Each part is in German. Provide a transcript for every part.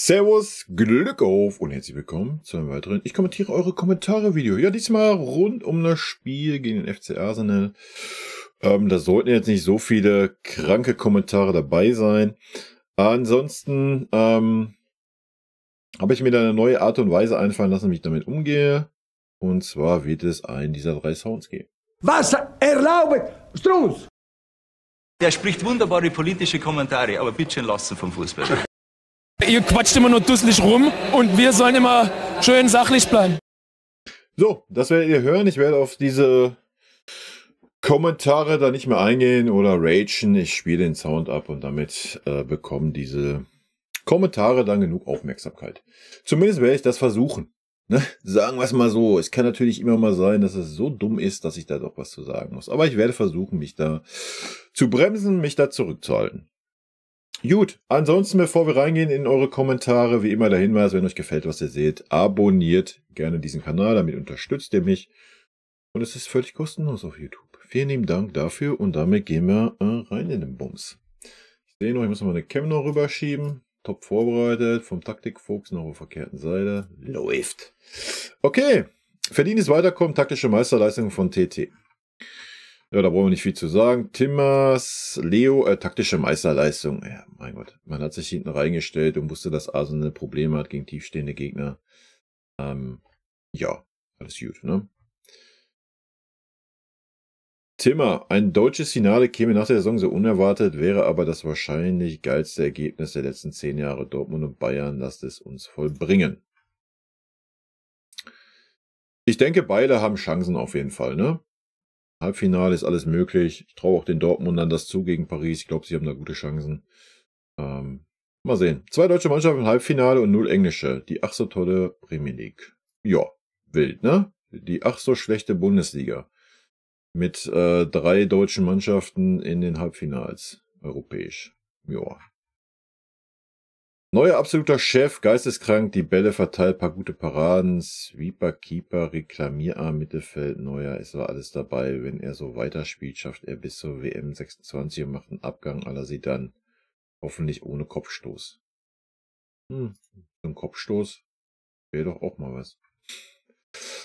Servus, Glück auf und herzlich willkommen zu einem weiteren Ich kommentiere eure Kommentare-Video. Ja, diesmal rund um das Spiel gegen den FC Arsenal. Ähm, da sollten jetzt nicht so viele kranke Kommentare dabei sein. Ansonsten ähm, habe ich mir da eine neue Art und Weise einfallen lassen, wie ich damit umgehe. Und zwar wird es einen dieser drei Sounds geben. Was erlaubt Strunz? Der spricht wunderbare politische Kommentare, aber bitte lassen vom Fußball. Ihr quatscht immer nur dusselig rum und wir sollen immer schön sachlich bleiben. So, das werdet ihr hören. Ich werde auf diese Kommentare da nicht mehr eingehen oder ragen. Ich spiele den Sound ab und damit äh, bekommen diese Kommentare dann genug Aufmerksamkeit. Zumindest werde ich das versuchen. Ne? Sagen wir es mal so. Es kann natürlich immer mal sein, dass es so dumm ist, dass ich da doch was zu sagen muss. Aber ich werde versuchen, mich da zu bremsen, mich da zurückzuhalten. Gut, ansonsten, bevor wir reingehen in eure Kommentare, wie immer der Hinweis, wenn euch gefällt, was ihr seht, abonniert gerne diesen Kanal, damit unterstützt ihr mich. Und es ist völlig kostenlos auf YouTube. Vielen lieben Dank dafür und damit gehen wir äh, rein in den Bums. Ich sehe noch, ich muss noch mal eine Cam noch rüberschieben. Top vorbereitet, vom Taktikfuchs noch auf der verkehrten Seite. Läuft. Okay, verdientes Weiterkommen, taktische Meisterleistung von TT. Ja, da brauchen wir nicht viel zu sagen. Timmers, Leo, äh, taktische Meisterleistung. Ja, mein Gott, man hat sich hinten reingestellt und wusste, dass Arsenal Probleme hat gegen tiefstehende Gegner. Ähm, ja, alles gut, ne? Timmer, ein deutsches Finale käme nach der Saison so unerwartet, wäre aber das wahrscheinlich geilste Ergebnis der letzten zehn Jahre. Dortmund und Bayern, lasst es uns vollbringen. Ich denke, beide haben Chancen auf jeden Fall, ne? Halbfinale ist alles möglich. Ich traue auch den Dortmundern das zu gegen Paris. Ich glaube, sie haben da gute Chancen. Ähm, mal sehen. Zwei deutsche Mannschaften im Halbfinale und null englische. Die ach so tolle Premier League. Ja, wild, ne? Die ach so schlechte Bundesliga. Mit äh, drei deutschen Mannschaften in den Halbfinals. Europäisch. Ja, Neuer absoluter Chef, geisteskrank, die Bälle verteilt, paar gute Paraden, Sweeper, Keeper, Reklamierarm, Mittelfeld, Neuer, ist aber alles dabei. Wenn er so weiterspielt, schafft er bis zur WM 26 und macht einen Abgang aller sie dann. Hoffentlich ohne Kopfstoß. Hm, so ein Kopfstoß wäre doch auch mal was.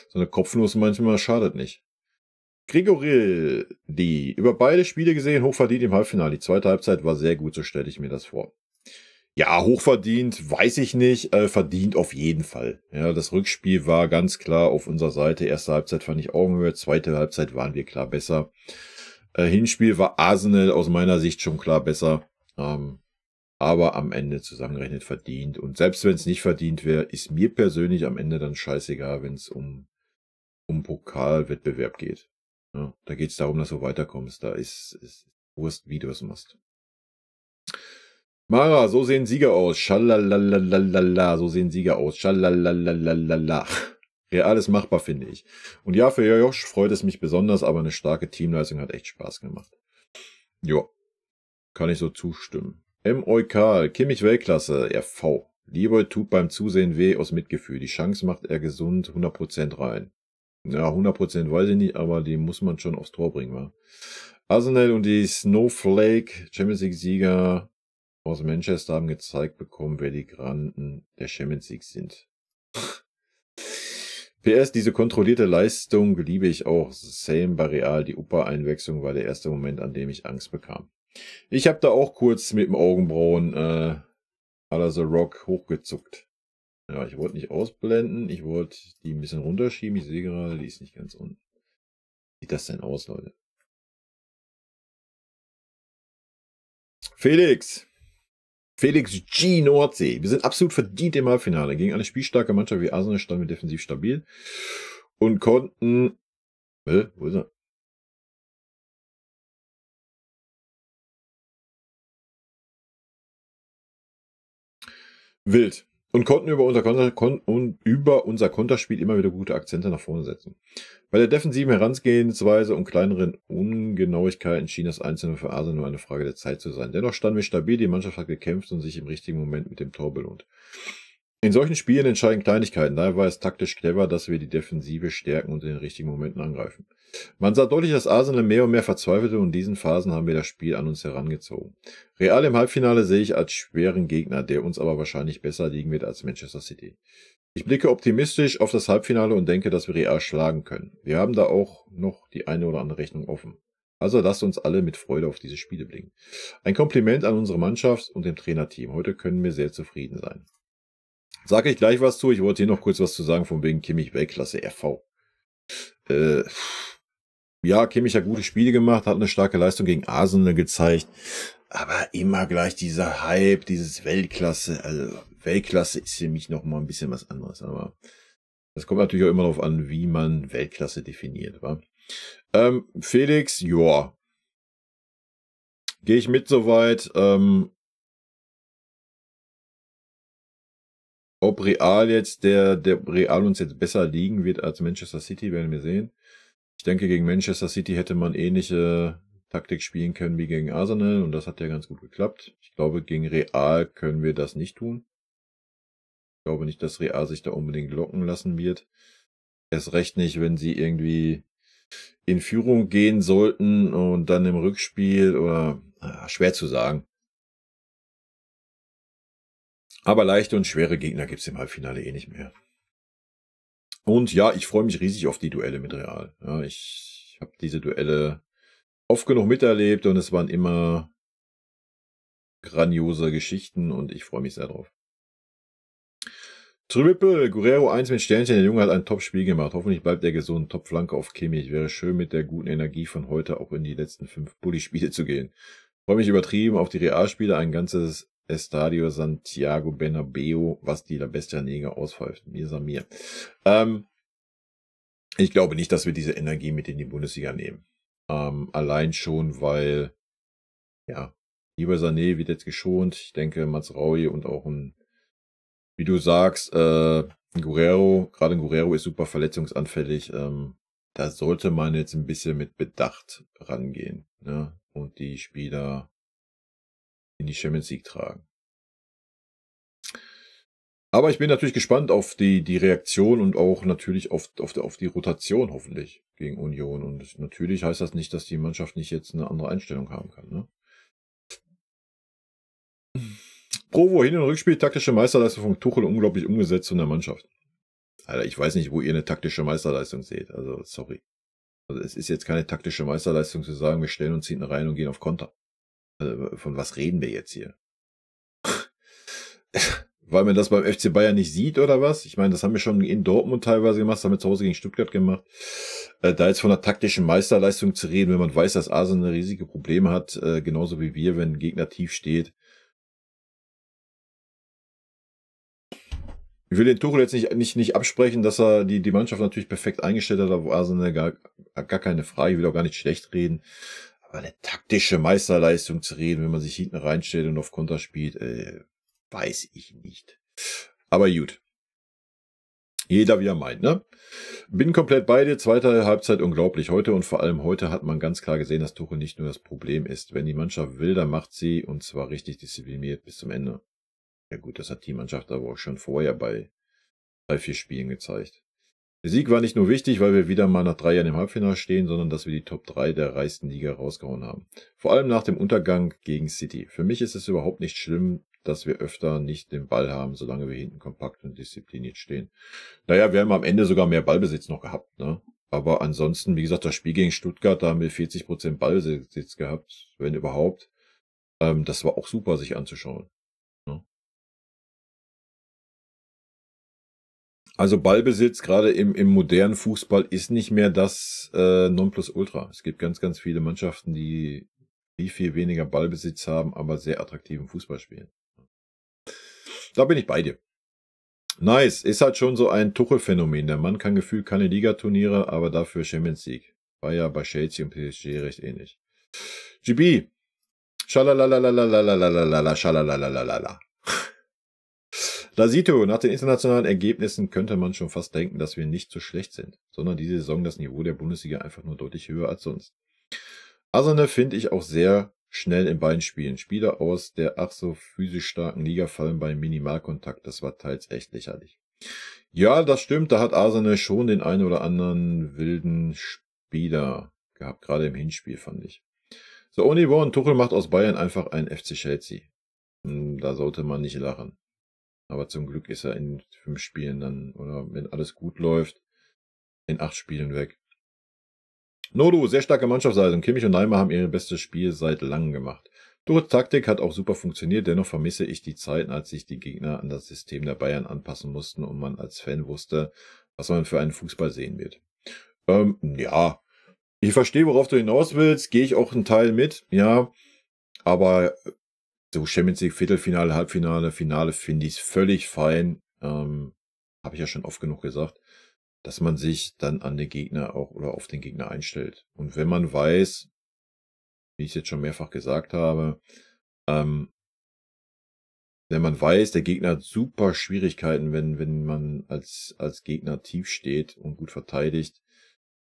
So eine Kopfnuss manchmal schadet nicht. Grigoril, die über beide Spiele gesehen hochverdient im Halbfinale. Die zweite Halbzeit war sehr gut, so stelle ich mir das vor. Ja, hochverdient, weiß ich nicht. Äh, verdient auf jeden Fall. Ja, das Rückspiel war ganz klar auf unserer Seite. Erste Halbzeit fand ich Augenhöhe, zweite Halbzeit waren wir klar besser. Äh, Hinspiel war Arsenal aus meiner Sicht schon klar besser. Ähm, aber am Ende zusammengerechnet verdient. Und selbst wenn es nicht verdient wäre, ist mir persönlich am Ende dann scheißegal, wenn es um, um Pokalwettbewerb geht. Ja, da geht es darum, dass du weiterkommst. Da ist, ist Wurst, wie du es machst. Mara, so sehen Sieger aus. Schalalalalala, so sehen Sieger aus. Schalalalalala. Real ist machbar, finde ich. Und ja, für Josh freut es mich besonders, aber eine starke Teamleistung hat echt Spaß gemacht. Jo, kann ich so zustimmen. M. Eukal, Kimmich Weltklasse, RV. Lieber tut beim Zusehen weh aus Mitgefühl. Die Chance macht er gesund 100% rein. Ja, 100% weiß ich nicht, aber die muss man schon aufs Tor bringen, wa? Arsenal und die Snowflake, Champions League Sieger, aus Manchester haben gezeigt bekommen, wer die Granden der Champions League sind. PS, diese kontrollierte Leistung liebe ich auch. Same bei Real. Die Upa-Einwechslung war der erste Moment, an dem ich Angst bekam. Ich habe da auch kurz mit dem Augenbrauen äh, à The Rock hochgezuckt. Ja, ich wollte nicht ausblenden. Ich wollte die ein bisschen runterschieben. Ich sehe gerade, die ist nicht ganz unten. Wie sieht das denn aus, Leute? Felix! Felix G. Nordsee. Wir sind absolut verdient im Halbfinale. Gegen eine spielstarke Mannschaft wie Arsenal standen wir defensiv stabil und konnten. Äh, wo ist er? Wild und konnten über unser, Konter, kon, und über unser Konterspiel immer wieder gute Akzente nach vorne setzen. Bei der defensiven Herangehensweise und kleineren Ungenauigkeiten schien das Einzelne für Arsenal nur eine Frage der Zeit zu sein. Dennoch standen wir stabil, die Mannschaft hat gekämpft und sich im richtigen Moment mit dem Tor belohnt. In solchen Spielen entscheiden Kleinigkeiten, daher war es taktisch clever, dass wir die Defensive stärken und in den richtigen Momenten angreifen. Man sah deutlich, dass Arsenal mehr und mehr verzweifelte und in diesen Phasen haben wir das Spiel an uns herangezogen. Real im Halbfinale sehe ich als schweren Gegner, der uns aber wahrscheinlich besser liegen wird als Manchester City. Ich blicke optimistisch auf das Halbfinale und denke, dass wir Real schlagen können. Wir haben da auch noch die eine oder andere Rechnung offen. Also lasst uns alle mit Freude auf diese Spiele blicken. Ein Kompliment an unsere Mannschaft und dem Trainerteam. Heute können wir sehr zufrieden sein. Sage ich gleich was zu. Ich wollte hier noch kurz was zu sagen von wegen Kimmich weg, lasse RV. Äh, ja, Kimmich hat gute Spiele gemacht, hat eine starke Leistung gegen Arsenal gezeigt, aber immer gleich dieser Hype, dieses Weltklasse, also Weltklasse ist für mich noch mal ein bisschen was anderes, aber das kommt natürlich auch immer darauf an, wie man Weltklasse definiert, wa? Ähm, Felix, ja. Gehe ich mit soweit. Ähm, ob Real jetzt der, der Real uns jetzt besser liegen wird als Manchester City, werden wir sehen. Ich denke, gegen Manchester City hätte man ähnliche Taktik spielen können wie gegen Arsenal und das hat ja ganz gut geklappt. Ich glaube, gegen Real können wir das nicht tun. Ich glaube nicht, dass Real sich da unbedingt locken lassen wird. Erst recht nicht, wenn sie irgendwie in Führung gehen sollten und dann im Rückspiel oder ah, schwer zu sagen. Aber leichte und schwere Gegner gibt's im Halbfinale eh nicht mehr. Und ja, ich freue mich riesig auf die Duelle mit Real. Ja, ich habe diese Duelle oft genug miterlebt und es waren immer grandiose Geschichten und ich freue mich sehr drauf. Triple, Guerrero 1 mit Sternchen, der Junge hat ein Top-Spiel gemacht. Hoffentlich bleibt er gesund. Top-Flanke auf Kimmich. Wäre schön, mit der guten Energie von heute auch in die letzten fünf Bulli-Spiele zu gehen. Freue mich übertrieben auf die Realspiele. Ein ganzes Estadio Santiago Bernabeu, was die La Bestia Neger auspfeift. Mir sah mir. Ähm, ich glaube nicht, dass wir diese Energie mit in die Bundesliga nehmen. Ähm, allein schon, weil, ja, Lieber Sané wird jetzt geschont. Ich denke, Mats Raui und auch ein, wie du sagst, äh, Guerrero, gerade Guerrero ist super verletzungsanfällig. Ähm, da sollte man jetzt ein bisschen mit Bedacht rangehen. Ne? Und die Spieler in die Champions League tragen. Aber ich bin natürlich gespannt auf die, die Reaktion und auch natürlich auf, auf, auf die Rotation hoffentlich gegen Union. Und natürlich heißt das nicht, dass die Mannschaft nicht jetzt eine andere Einstellung haben kann. Ne? Provo, Hin- und Rückspiel, taktische Meisterleistung von Tuchel unglaublich umgesetzt von der Mannschaft. Alter, ich weiß nicht, wo ihr eine taktische Meisterleistung seht. Also, sorry. Also, es ist jetzt keine taktische Meisterleistung zu sagen, wir stellen uns hinten rein und gehen auf Konter. Äh, von was reden wir jetzt hier? Weil man das beim FC Bayern nicht sieht oder was? Ich meine, das haben wir schon in Dortmund teilweise gemacht, das haben wir zu Hause gegen Stuttgart gemacht. Äh, da jetzt von einer taktischen Meisterleistung zu reden, wenn man weiß, dass Arsenal riesige Probleme hat, äh, genauso wie wir, wenn ein Gegner tief steht. Ich will den Tuchel jetzt nicht, nicht, nicht absprechen, dass er die, die Mannschaft natürlich perfekt eingestellt hat, aber Arsenal gar, gar keine Frage, ich will auch gar nicht schlecht reden. Aber eine taktische Meisterleistung zu reden, wenn man sich hinten reinstellt und auf Konter spielt, äh, weiß ich nicht. Aber gut. Jeder wie er meint, ne? Bin komplett bei dir. Zweite Halbzeit unglaublich heute und vor allem heute hat man ganz klar gesehen, dass Tuchel nicht nur das Problem ist. Wenn die Mannschaft will, dann macht sie und zwar richtig diszipliniert bis zum Ende. Ja gut, das hat die Mannschaft aber auch schon vorher bei drei, vier Spielen gezeigt. Der Sieg war nicht nur wichtig, weil wir wieder mal nach drei Jahren im Halbfinale stehen, sondern dass wir die Top 3 der reichsten Liga rausgehauen haben. Vor allem nach dem Untergang gegen City. Für mich ist es überhaupt nicht schlimm, dass wir öfter nicht den Ball haben, solange wir hinten kompakt und diszipliniert stehen. Naja, wir haben am Ende sogar mehr Ballbesitz noch gehabt, ne? Aber ansonsten, wie gesagt, das Spiel gegen Stuttgart, da haben wir 40% Ballbesitz gehabt, wenn überhaupt. Ähm, das war auch super, sich anzuschauen. Also Ballbesitz gerade im, im modernen Fußball ist nicht mehr das äh, Nonplusultra. Es gibt ganz, ganz viele Mannschaften, die viel, viel weniger Ballbesitz haben, aber sehr attraktiven Fußball spielen. Da bin ich bei dir. Nice, ist halt schon so ein Tuchel-Phänomen. Der Mann kann gefühlt keine Ligaturniere, aber dafür Champions League. War ja bei Chelsea und PSG recht ähnlich. GB, Schalalalalalalalalalalala, schalalalala. Lasito, nach den internationalen Ergebnissen könnte man schon fast denken, dass wir nicht so schlecht sind, sondern diese Saison das Niveau der Bundesliga einfach nur deutlich höher als sonst. Asane finde ich auch sehr schnell in beiden Spielen. Spieler aus der ach so physisch starken Liga fallen bei Minimalkontakt. Das war teils echt lächerlich. Ja, das stimmt. Da hat Asane schon den einen oder anderen wilden Spieler gehabt. Gerade im Hinspiel fand ich. So, Onibon Tuchel macht aus Bayern einfach einen FC Chelsea. Hm, da sollte man nicht lachen. Aber zum Glück ist er in fünf Spielen dann, oder wenn alles gut läuft, in acht Spielen weg. Nodu, sehr starke Mannschaftsleistung. Kimmich und Neimer haben ihr bestes Spiel seit langem gemacht. Durch Taktik hat auch super funktioniert, dennoch vermisse ich die Zeiten, als sich die Gegner an das System der Bayern anpassen mussten und man als Fan wusste, was man für einen Fußball sehen wird. Ähm, ja, ich verstehe, worauf du hinaus willst, gehe ich auch einen Teil mit, ja, aber so Champions League Viertelfinale, Halbfinale, Finale finde ich es völlig fein. Ähm, Habe ich ja schon oft genug gesagt, dass man sich dann an den Gegner auch oder auf den Gegner einstellt. Und wenn man weiß, wie ich es jetzt schon mehrfach gesagt habe, ähm, wenn man weiß, der Gegner hat super Schwierigkeiten, wenn, wenn man als, als Gegner tief steht und gut verteidigt,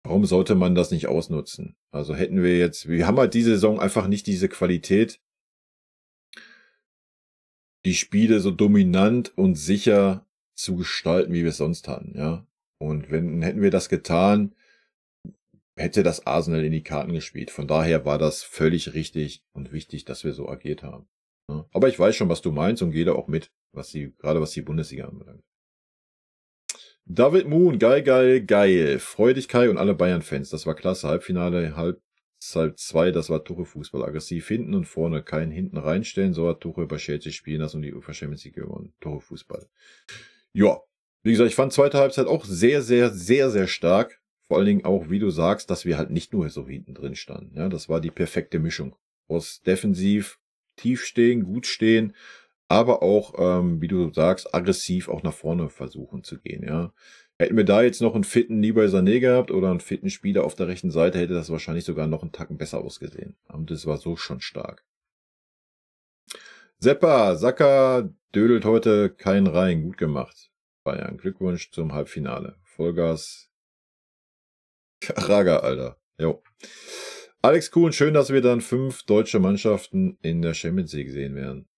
warum sollte man das nicht ausnutzen? Also hätten wir jetzt, wir haben halt diese Saison einfach nicht diese Qualität, die Spiele so dominant und sicher zu gestalten, wie wir es sonst hatten, ja. Und wenn, hätten wir das getan, hätte das Arsenal in die Karten gespielt. Von daher war das völlig richtig und wichtig, dass wir so agiert haben. Ja? Ne. Aber ich weiß schon, was du meinst und gehe da auch mit, was die, gerade was die Bundesliga anbelangt. David Moon, geil, geil, geil. Freudigkeit und alle Bayern-Fans. Das war klasse. Halbfinale, halb, Halb zwei, das war Tuchel-Fußball. Aggressiv hinten und vorne, kein hinten reinstellen. So hat Tuchel bei Chelsea spielen lassen und die UEFA Champions gewonnen. Tuchel-Fußball. Ja, wie gesagt, ich fand zweite Halbzeit auch sehr, sehr, sehr, sehr stark. Vor allen Dingen auch, wie du sagst, dass wir halt nicht nur so hinten drin standen. Ja, das war die perfekte Mischung. Aus defensiv, tief stehen, gut stehen, aber auch, ähm, wie du sagst, aggressiv auch nach vorne versuchen zu gehen. Ja, Hätten wir da jetzt noch einen fitten Leroy Sané gehabt oder einen fitten Spieler auf der rechten Seite, hätte das wahrscheinlich sogar noch einen Tacken besser ausgesehen. Und das war so schon stark. Seppa, Saka dödelt heute keinen rein. Gut gemacht. Bayern, Glückwunsch zum Halbfinale. Vollgas. Raga, Alter. Jo. Alex Kuhn, schön, dass wir dann fünf deutsche Mannschaften in der Champions League sehen werden.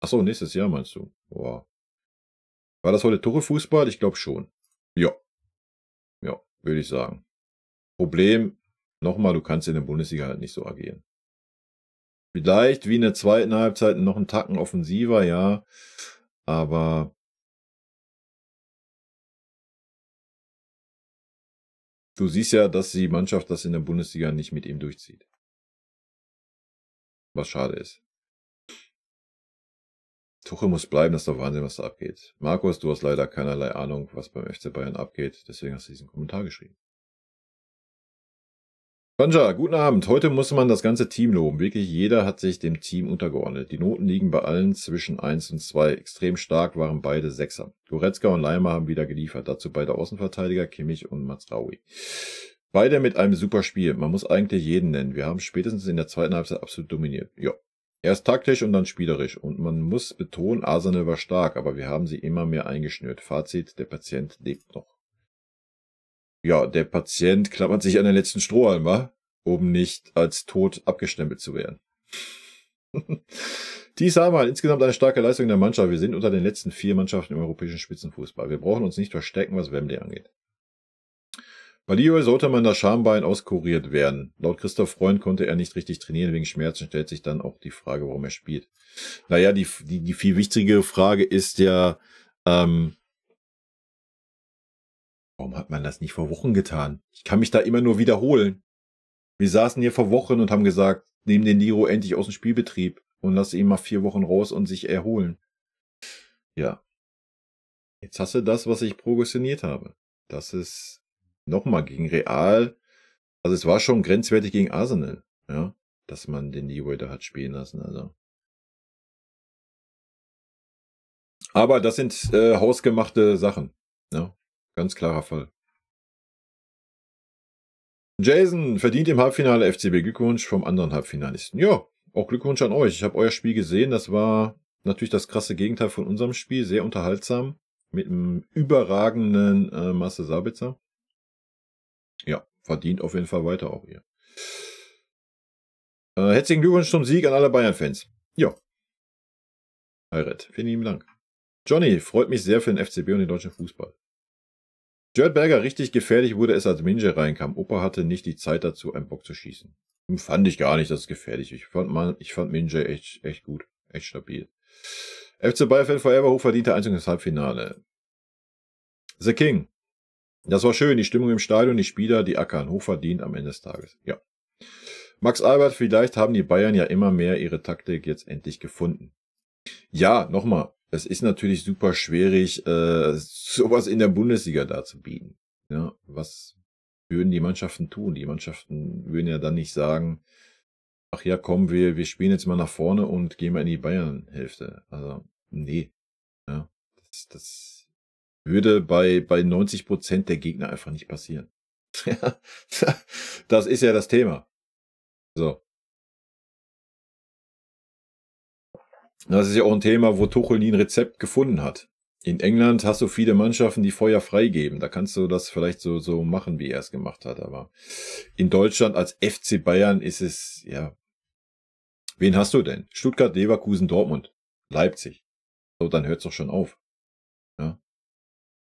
Ach so, nächstes Jahr meinst du? Boah. War das heute Tore-Fußball? Ich glaube schon. Ja. Ja, würde ich sagen. Problem, nochmal, du kannst in der Bundesliga halt nicht so agieren. Vielleicht wie in der zweiten Halbzeit noch einen Tacken offensiver, ja. Aber du siehst ja, dass die Mannschaft das in der Bundesliga nicht mit ihm durchzieht. Was schade ist. Tuchel muss bleiben, das ist doch Wahnsinn, was da abgeht. Markus, du hast leider keinerlei Ahnung, was beim FC Bayern abgeht, deswegen hast du diesen Kommentar geschrieben. Banja, guten Abend. Heute muss man das ganze Team loben. Wirklich jeder hat sich dem Team untergeordnet. Die Noten liegen bei allen zwischen 1 und 2. Extrem stark waren beide Sechser. Goretzka und Leimer haben wieder geliefert. Dazu beide Außenverteidiger, Kimmich und Mazraoui. Beide mit einem super Spiel. Man muss eigentlich jeden nennen. Wir haben spätestens in der zweiten Halbzeit absolut dominiert. Ja, Erst taktisch und dann spielerisch. Und man muss betonen, Arsenal war stark, aber wir haben sie immer mehr eingeschnürt. Fazit, der Patient lebt noch. Ja, der Patient klappert sich an den letzten Strohhalm, wa? Um nicht als tot abgestempelt zu werden. Dies einmal insgesamt eine starke Leistung der Mannschaft. Wir sind unter den letzten vier Mannschaften im europäischen Spitzenfußball. Wir brauchen uns nicht verstecken, was Wembley angeht. Bei Leroy sollte man das Schambein auskuriert werden. Laut Christoph Freund konnte er nicht richtig trainieren wegen Schmerzen. Stellt sich dann auch die Frage, warum er spielt. Naja, die, die, die viel wichtigere Frage ist ja, ähm, warum hat man das nicht vor Wochen getan? Ich kann mich da immer nur wiederholen. Wir saßen hier vor Wochen und haben gesagt, nehmen den Niro endlich aus dem Spielbetrieb und lass ihn mal vier Wochen raus und sich erholen. Ja. Jetzt hast du das, was ich progressioniert habe. Das ist nochmal gegen Real. Also es war schon grenzwertig gegen Arsenal, ja, dass man den Leeway da hat spielen lassen. Also. Aber das sind äh, hausgemachte Sachen. Ja, ganz klarer Fall. Jason verdient im Halbfinale FCB Glückwunsch vom anderen Halbfinalisten. Ja, auch Glückwunsch an euch. Ich habe euer Spiel gesehen. Das war natürlich das krasse Gegenteil von unserem Spiel. Sehr unterhaltsam. Mit einem überragenden äh, Masse Sabitzer. Ja, verdient auf jeden Fall weiter auch ihr. Äh, herzlichen Glückwunsch zum Sieg an alle Bayern-Fans. Ja. Heirat, vielen lieben Dank. Johnny, freut mich sehr für den FCB und den deutschen Fußball. Jörg Berger, richtig gefährlich wurde es, als Minje reinkam. Opa hatte nicht die Zeit dazu, einen Bock zu schießen. Hm, fand ich gar nicht, das ist gefährlich. Ich fand, fand Minje echt, echt gut. Echt stabil. FC Bayern Fan Forever hochverdiente Einzug ins Halbfinale. The King. Das war schön, die Stimmung im Stadion, die Spieler, die ackern hochverdient am Ende des Tages. Ja. Max Albert, vielleicht haben die Bayern ja immer mehr ihre Taktik jetzt endlich gefunden. Ja, nochmal, es ist natürlich super schwierig, äh, sowas in der Bundesliga darzubieten. Ja, was würden die Mannschaften tun? Die Mannschaften würden ja dann nicht sagen, ach ja, komm, wir, wir spielen jetzt mal nach vorne und gehen mal in die Bayern-Hälfte. Also, nee. Ja, das, das würde bei, bei 90 Prozent der Gegner einfach nicht passieren. das ist ja das Thema. So. Das ist ja auch ein Thema, wo Tuchel nie ein Rezept gefunden hat. In England hast du viele Mannschaften, die Feuer freigeben. Da kannst du das vielleicht so, so machen, wie er es gemacht hat. Aber in Deutschland als FC Bayern ist es, ja. Wen hast du denn? Stuttgart, Leverkusen, Dortmund, Leipzig. So, dann hört's doch schon auf.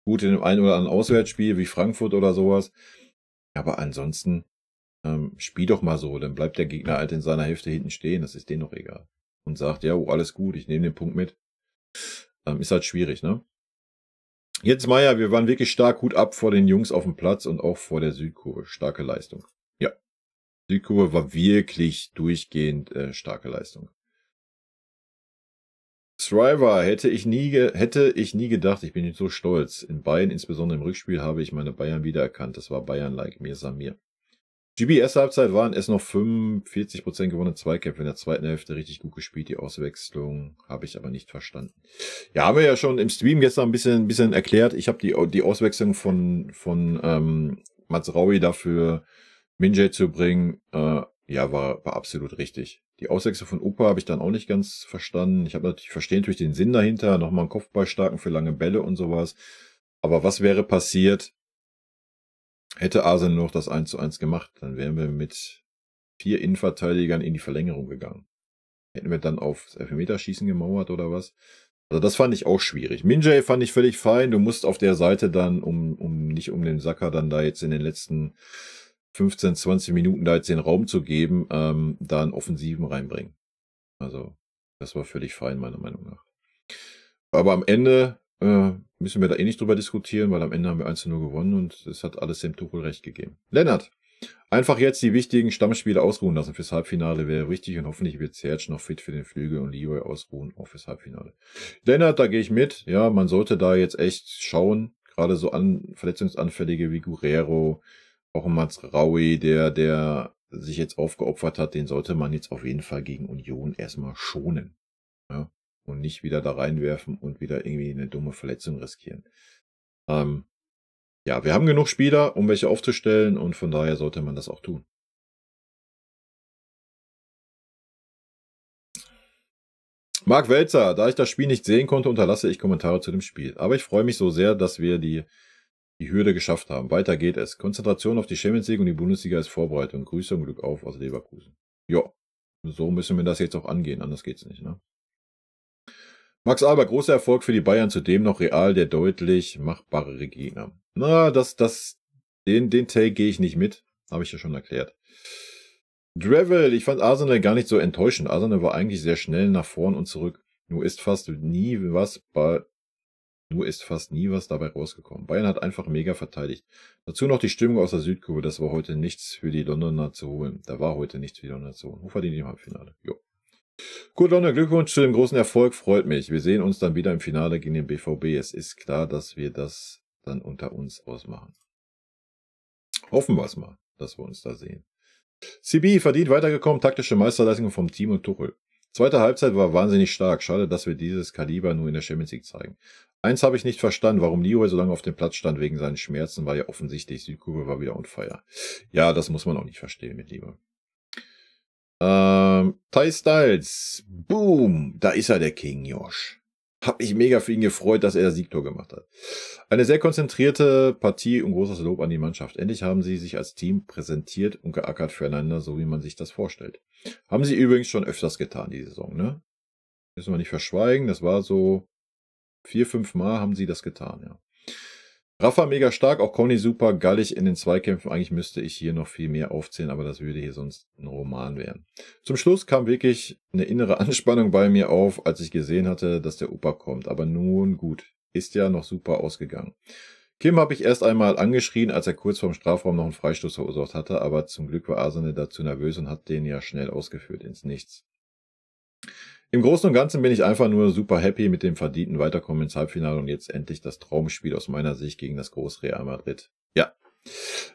Gut, in dem einen oder anderen Auswärtsspiel wie Frankfurt oder sowas. Aber ansonsten, ähm, spiel doch mal so, dann bleibt der Gegner halt in seiner Hälfte hinten stehen, das ist denen doch egal. Und sagt, ja, oh, alles gut, ich nehme den Punkt mit. Ähm, ist halt schwierig, ne? Jetzt, Meier, wir waren wirklich stark, gut ab vor den Jungs auf dem Platz und auch vor der Südkurve. Starke Leistung. Ja. Südkurve war wirklich durchgehend äh, starke Leistung. Striver, hätte ich nie, hätte ich nie gedacht, ich bin nicht so stolz. In Bayern, insbesondere im Rückspiel, habe ich meine Bayern wiedererkannt. Das war Bayern-like, mir sah GBS Halbzeit waren es noch 45% Prozent gewonnene Zweikämpfe in der zweiten Hälfte richtig gut gespielt. Die Auswechslung habe ich aber nicht verstanden. Ja, haben wir ja schon im Stream gestern ein bisschen, ein bisschen erklärt. Ich habe die, die Auswechslung von, von ähm, Mats Raui dafür Minjay zu bringen. Äh, ja, war, war absolut richtig. Die Auswechslung von Opa habe ich dann auch nicht ganz verstanden. Ich habe natürlich, verstehe natürlich den Sinn dahinter, nochmal einen Kopfball starken für lange Bälle und sowas. Aber was wäre passiert, hätte Arsenal noch das 1 zu 1 gemacht? Dann wären wir mit vier Innenverteidigern in die Verlängerung gegangen. Hätten wir dann aufs Elfmeterschießen gemauert oder was? Also das fand ich auch schwierig. Minjay fand ich völlig fein. Du musst auf der Seite dann, um, um nicht um den Sacker dann da jetzt in den letzten 15, 20 Minuten da jetzt den Raum zu geben, ähm, da einen Offensiven reinbringen. Also, das war völlig fein, meiner Meinung nach. Aber am Ende äh, müssen wir da eh nicht drüber diskutieren, weil am Ende haben wir 1 0 gewonnen und es hat alles dem Tuchel recht gegeben. Lennart, einfach jetzt die wichtigen Stammspiele ausruhen lassen fürs Halbfinale wäre richtig und hoffentlich wird Serge noch fit für den Flügel und Leroy ausruhen auch fürs Halbfinale. Lennart, da gehe ich mit. Ja, man sollte da jetzt echt schauen, gerade so an Verletzungsanfällige wie Guerrero, auch Mazraoui, der, der sich jetzt aufgeopfert hat, den sollte man jetzt auf jeden Fall gegen Union erstmal schonen. Ja? Und nicht wieder da reinwerfen und wieder irgendwie eine dumme Verletzung riskieren. Ähm, ja, wir haben genug Spieler, um welche aufzustellen und von daher sollte man das auch tun. Marc Welzer, da ich das Spiel nicht sehen konnte, unterlasse ich Kommentare zu dem Spiel. Aber ich freue mich so sehr, dass wir die die Hürde geschafft haben. Weiter geht es. Konzentration auf die Champions League und die Bundesliga ist Vorbereitung. Grüße und Glück auf aus Leverkusen. Ja, so müssen wir das jetzt auch angehen, anders geht's nicht, ne? Max Alba, großer Erfolg für die Bayern, zudem noch Real der deutlich machbare Regina. Na, das, das, den, den Take gehe ich nicht mit. Habe ich ja schon erklärt. Drevel, ich fand Arsenal gar nicht so enttäuschend. Arsenal war eigentlich sehr schnell nach vorn und zurück. Nur ist fast nie was bei nur ist fast nie was dabei rausgekommen. Bayern hat einfach mega verteidigt. Dazu noch die Stimmung aus der Südkurve. Das war heute nichts für die Londoner zu holen. Da war heute nichts für die Londoner zu holen. Wo verdient im Halbfinale? Jo. Gut, Londoner, Glückwunsch zu dem großen Erfolg. Freut mich. Wir sehen uns dann wieder im Finale gegen den BVB. Es ist klar, dass wir das dann unter uns ausmachen. Hoffen wir es mal, dass wir uns da sehen. CB verdient weitergekommen, taktische Meisterleistung vom Team und Tuchel. Zweite Halbzeit war wahnsinnig stark. Schade, dass wir dieses Kaliber nur in der Champions League zeigen. Eins habe ich nicht verstanden, warum Leroy so lange auf dem Platz stand wegen seinen Schmerzen, war ja offensichtlich, Südkurve war wieder on fire. Ja, das muss man auch nicht verstehen mit Liebe. Ähm, Ty Styles, boom, da ist er, der King Josh. Hab mich mega für ihn gefreut, dass er das Siegtor gemacht hat. Eine sehr konzentrierte Partie und großes Lob an die Mannschaft. Endlich haben sie sich als Team präsentiert und geackert füreinander, so wie man sich das vorstellt. Haben sie übrigens schon öfters getan, die Saison, ne? Müssen wir nicht verschweigen, das war so vier, fünf Mal haben sie das getan, ja. Rafa mega stark, auch Conny super, gallig in den Zweikämpfen. Eigentlich müsste ich hier noch viel mehr aufzählen, aber das würde hier sonst ein Roman werden. Zum Schluss kam wirklich eine innere Anspannung bei mir auf, als ich gesehen hatte, dass der Opa kommt. Aber nun gut, ist ja noch super ausgegangen. Kim habe ich erst einmal angeschrien, als er kurz vorm Strafraum noch einen Freistoß verursacht hatte, aber zum Glück war Arsene dazu nervös und hat den ja schnell ausgeführt ins Nichts. Im Großen und Ganzen bin ich einfach nur super happy mit dem verdienten Weiterkommen ins Halbfinale und jetzt endlich das Traumspiel aus meiner Sicht gegen das große Real Madrid. Ja,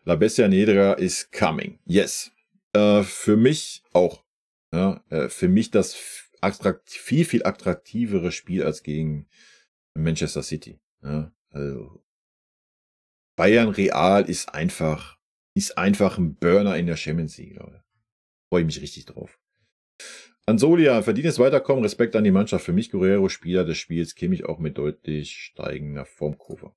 La Bestia Nedra is coming. Yes. Äh, für mich auch. Ja, äh, für mich das viel, viel attraktivere Spiel als gegen Manchester City. Ja, also Bayern Real ist einfach, ist einfach ein Burner in der Champions League, Leute. Freue ich mich richtig drauf. Ansolia, verdientes Weiterkommen, Respekt an die Mannschaft. Für mich Guerrero, Spieler des Spiels, käme ich auch mit deutlich steigender Formkurve.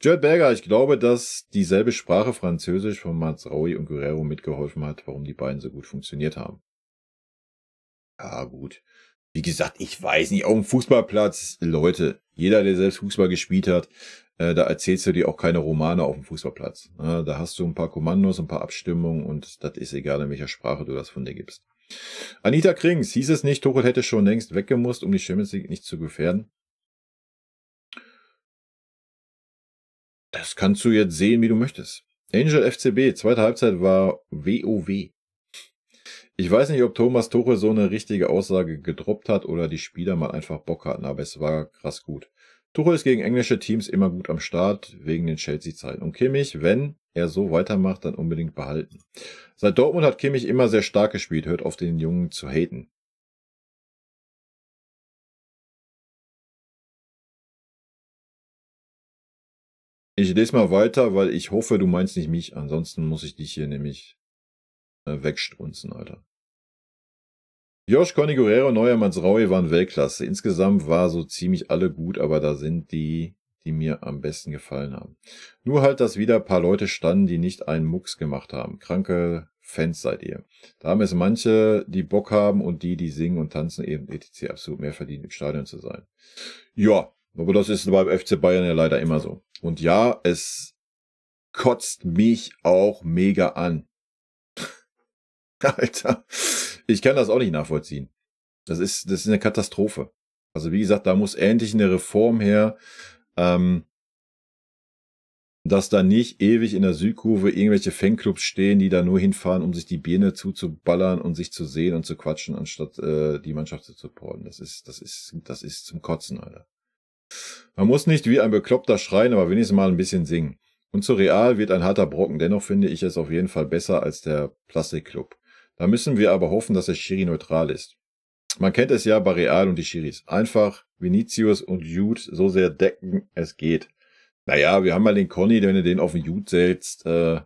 Jared Berger, ich glaube, dass dieselbe Sprache Französisch von Mazraoui und Guerrero mitgeholfen hat, warum die beiden so gut funktioniert haben. Ja, gut. Wie gesagt, ich weiß nicht, auf dem Fußballplatz, Leute, jeder, der selbst Fußball gespielt hat, äh, da erzählst du dir auch keine Romane auf dem Fußballplatz. Ja, ne? da hast du ein paar Kommandos, ein paar Abstimmungen und das ist egal, in welcher Sprache du das von dir gibst. Anita Krings, hieß es nicht, Tuchel hätte schon längst weggemusst, um die Champions League nicht zu gefährden? Das kannst du jetzt sehen, wie du möchtest. Angel FCB, zweite Halbzeit war WOW. Ich weiß nicht, ob Thomas Tuchel so eine richtige Aussage gedroppt hat oder die Spieler mal einfach Bock hatten, aber es war krass gut. Tuchel ist gegen englische Teams immer gut am Start, wegen den Chelsea-Zeiten. Und Kimmich, wenn, er so weitermacht, dann unbedingt behalten. Seit Dortmund hat Kimmich immer sehr stark gespielt. Hört auf, den Jungen zu haten. Ich lese mal weiter, weil ich hoffe, du meinst nicht mich. Ansonsten muss ich dich hier nämlich äh, wegstrunzen, Alter. Josh Conny Guerrero, Neuermanns Raui waren Weltklasse. Insgesamt war so ziemlich alle gut, aber da sind die die mir am besten gefallen haben. Nur halt, dass wieder ein paar Leute standen, die nicht einen Mucks gemacht haben. Kranke Fans seid ihr. Da haben es manche, die Bock haben und die, die singen und tanzen, eben etc. absolut mehr verdienen, im Stadion zu sein. Ja, aber das ist beim FC Bayern ja leider immer so. Und ja, es kotzt mich auch mega an. Alter, ich kann das auch nicht nachvollziehen. Das ist, das ist eine Katastrophe. Also wie gesagt, da muss endlich eine Reform her, ähm, dass da nicht ewig in der Südkurve irgendwelche Fanclubs stehen, die da nur hinfahren, um sich die Birne zuzuballern und sich zu sehen und zu quatschen, anstatt äh, die Mannschaft zu supporten. Das ist, das ist, das ist zum Kotzen, Alter. Man muss nicht wie ein Bekloppter schreien, aber wenigstens mal ein bisschen singen. Und zu Real wird ein harter Brocken, dennoch finde ich es auf jeden Fall besser als der Plastikclub. Da müssen wir aber hoffen, dass der Schiri neutral ist. Man kennt es ja bei Real und die Schiris. Einfach Vinicius und Jude so sehr decken, es geht. Naja, wir haben mal den Conny, wenn du den auf den Jude setzt, äh,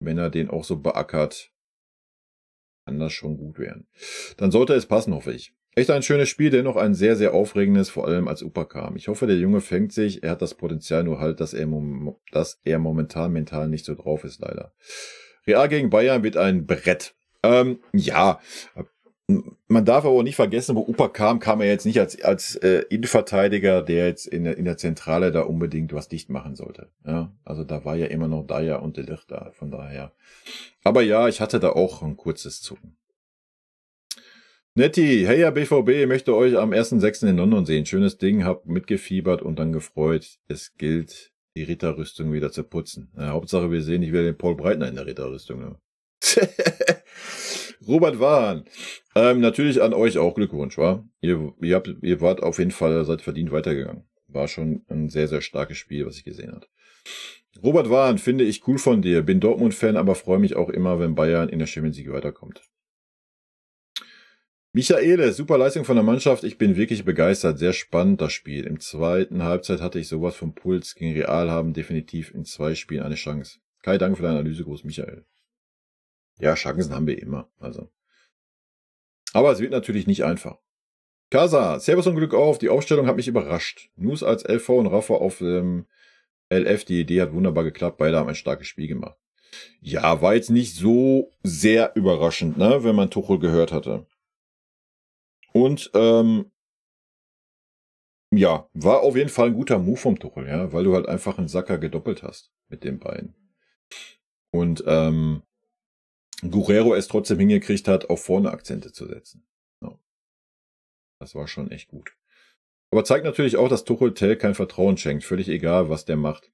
wenn er den auch so beackert, kann das schon gut werden. Dann sollte es passen, hoffe ich. Echt ein schönes Spiel, dennoch ein sehr, sehr aufregendes, vor allem als Upa kam. Ich hoffe, der Junge fängt sich. Er hat das Potenzial, nur halt, dass er, dass er momentan mental nicht so drauf ist, leider. Real gegen Bayern wird ein Brett. Ähm, ja, man darf aber auch nicht vergessen, wo Upa kam, kam er jetzt nicht als, als äh, Innenverteidiger, der jetzt in der, in der Zentrale da unbedingt was dicht machen sollte. Ja? Also da war ja immer noch Daya und Delich da, von daher. Aber ja, ich hatte da auch ein kurzes Zucken. Netti, hey ja BVB, möchte euch am 1.6. in London sehen. Schönes Ding, hab mitgefiebert und dann gefreut. Es gilt, die Ritterrüstung wieder zu putzen. Ja, Hauptsache, wir sehen nicht wieder den Paul Breitner in der Ritterrüstung. Ne? Robert Wahn. Ähm, natürlich an euch auch Glückwunsch, war. Ihr, ihr, habt, ihr wart auf jeden Fall, seid verdient weitergegangen. War schon ein sehr, sehr starkes Spiel, was ich gesehen habe. Robert Wahn, finde ich cool von dir. Bin Dortmund-Fan, aber freue mich auch immer, wenn Bayern in der Champions League weiterkommt. Michaele, super Leistung von der Mannschaft. Ich bin wirklich begeistert. Sehr spannend das Spiel. Im zweiten Halbzeit hatte ich sowas vom Puls. Gegen Real haben definitiv in zwei Spielen eine Chance. Kai, danke für deine Analyse. Groß, Michael ja, Chancen haben wir immer. Also. Aber es wird natürlich nicht einfach. Casa, Servus und Glück auf. Die Aufstellung hat mich überrascht. Nus als LV und Rafa auf dem ähm, LF. Die Idee hat wunderbar geklappt. Beide haben ein starkes Spiel gemacht. Ja, war jetzt nicht so sehr überraschend, ne, wenn man Tuchel gehört hatte. Und ähm, ja, war auf jeden Fall ein guter Move vom Tuchel, ja, weil du halt einfach einen Sacker gedoppelt hast mit den beiden. Und ähm, Guerrero es trotzdem hingekriegt hat, auf vorne Akzente zu setzen. Das war schon echt gut. Aber zeigt natürlich auch, dass Tuchel Tell kein Vertrauen schenkt. Völlig egal, was der macht.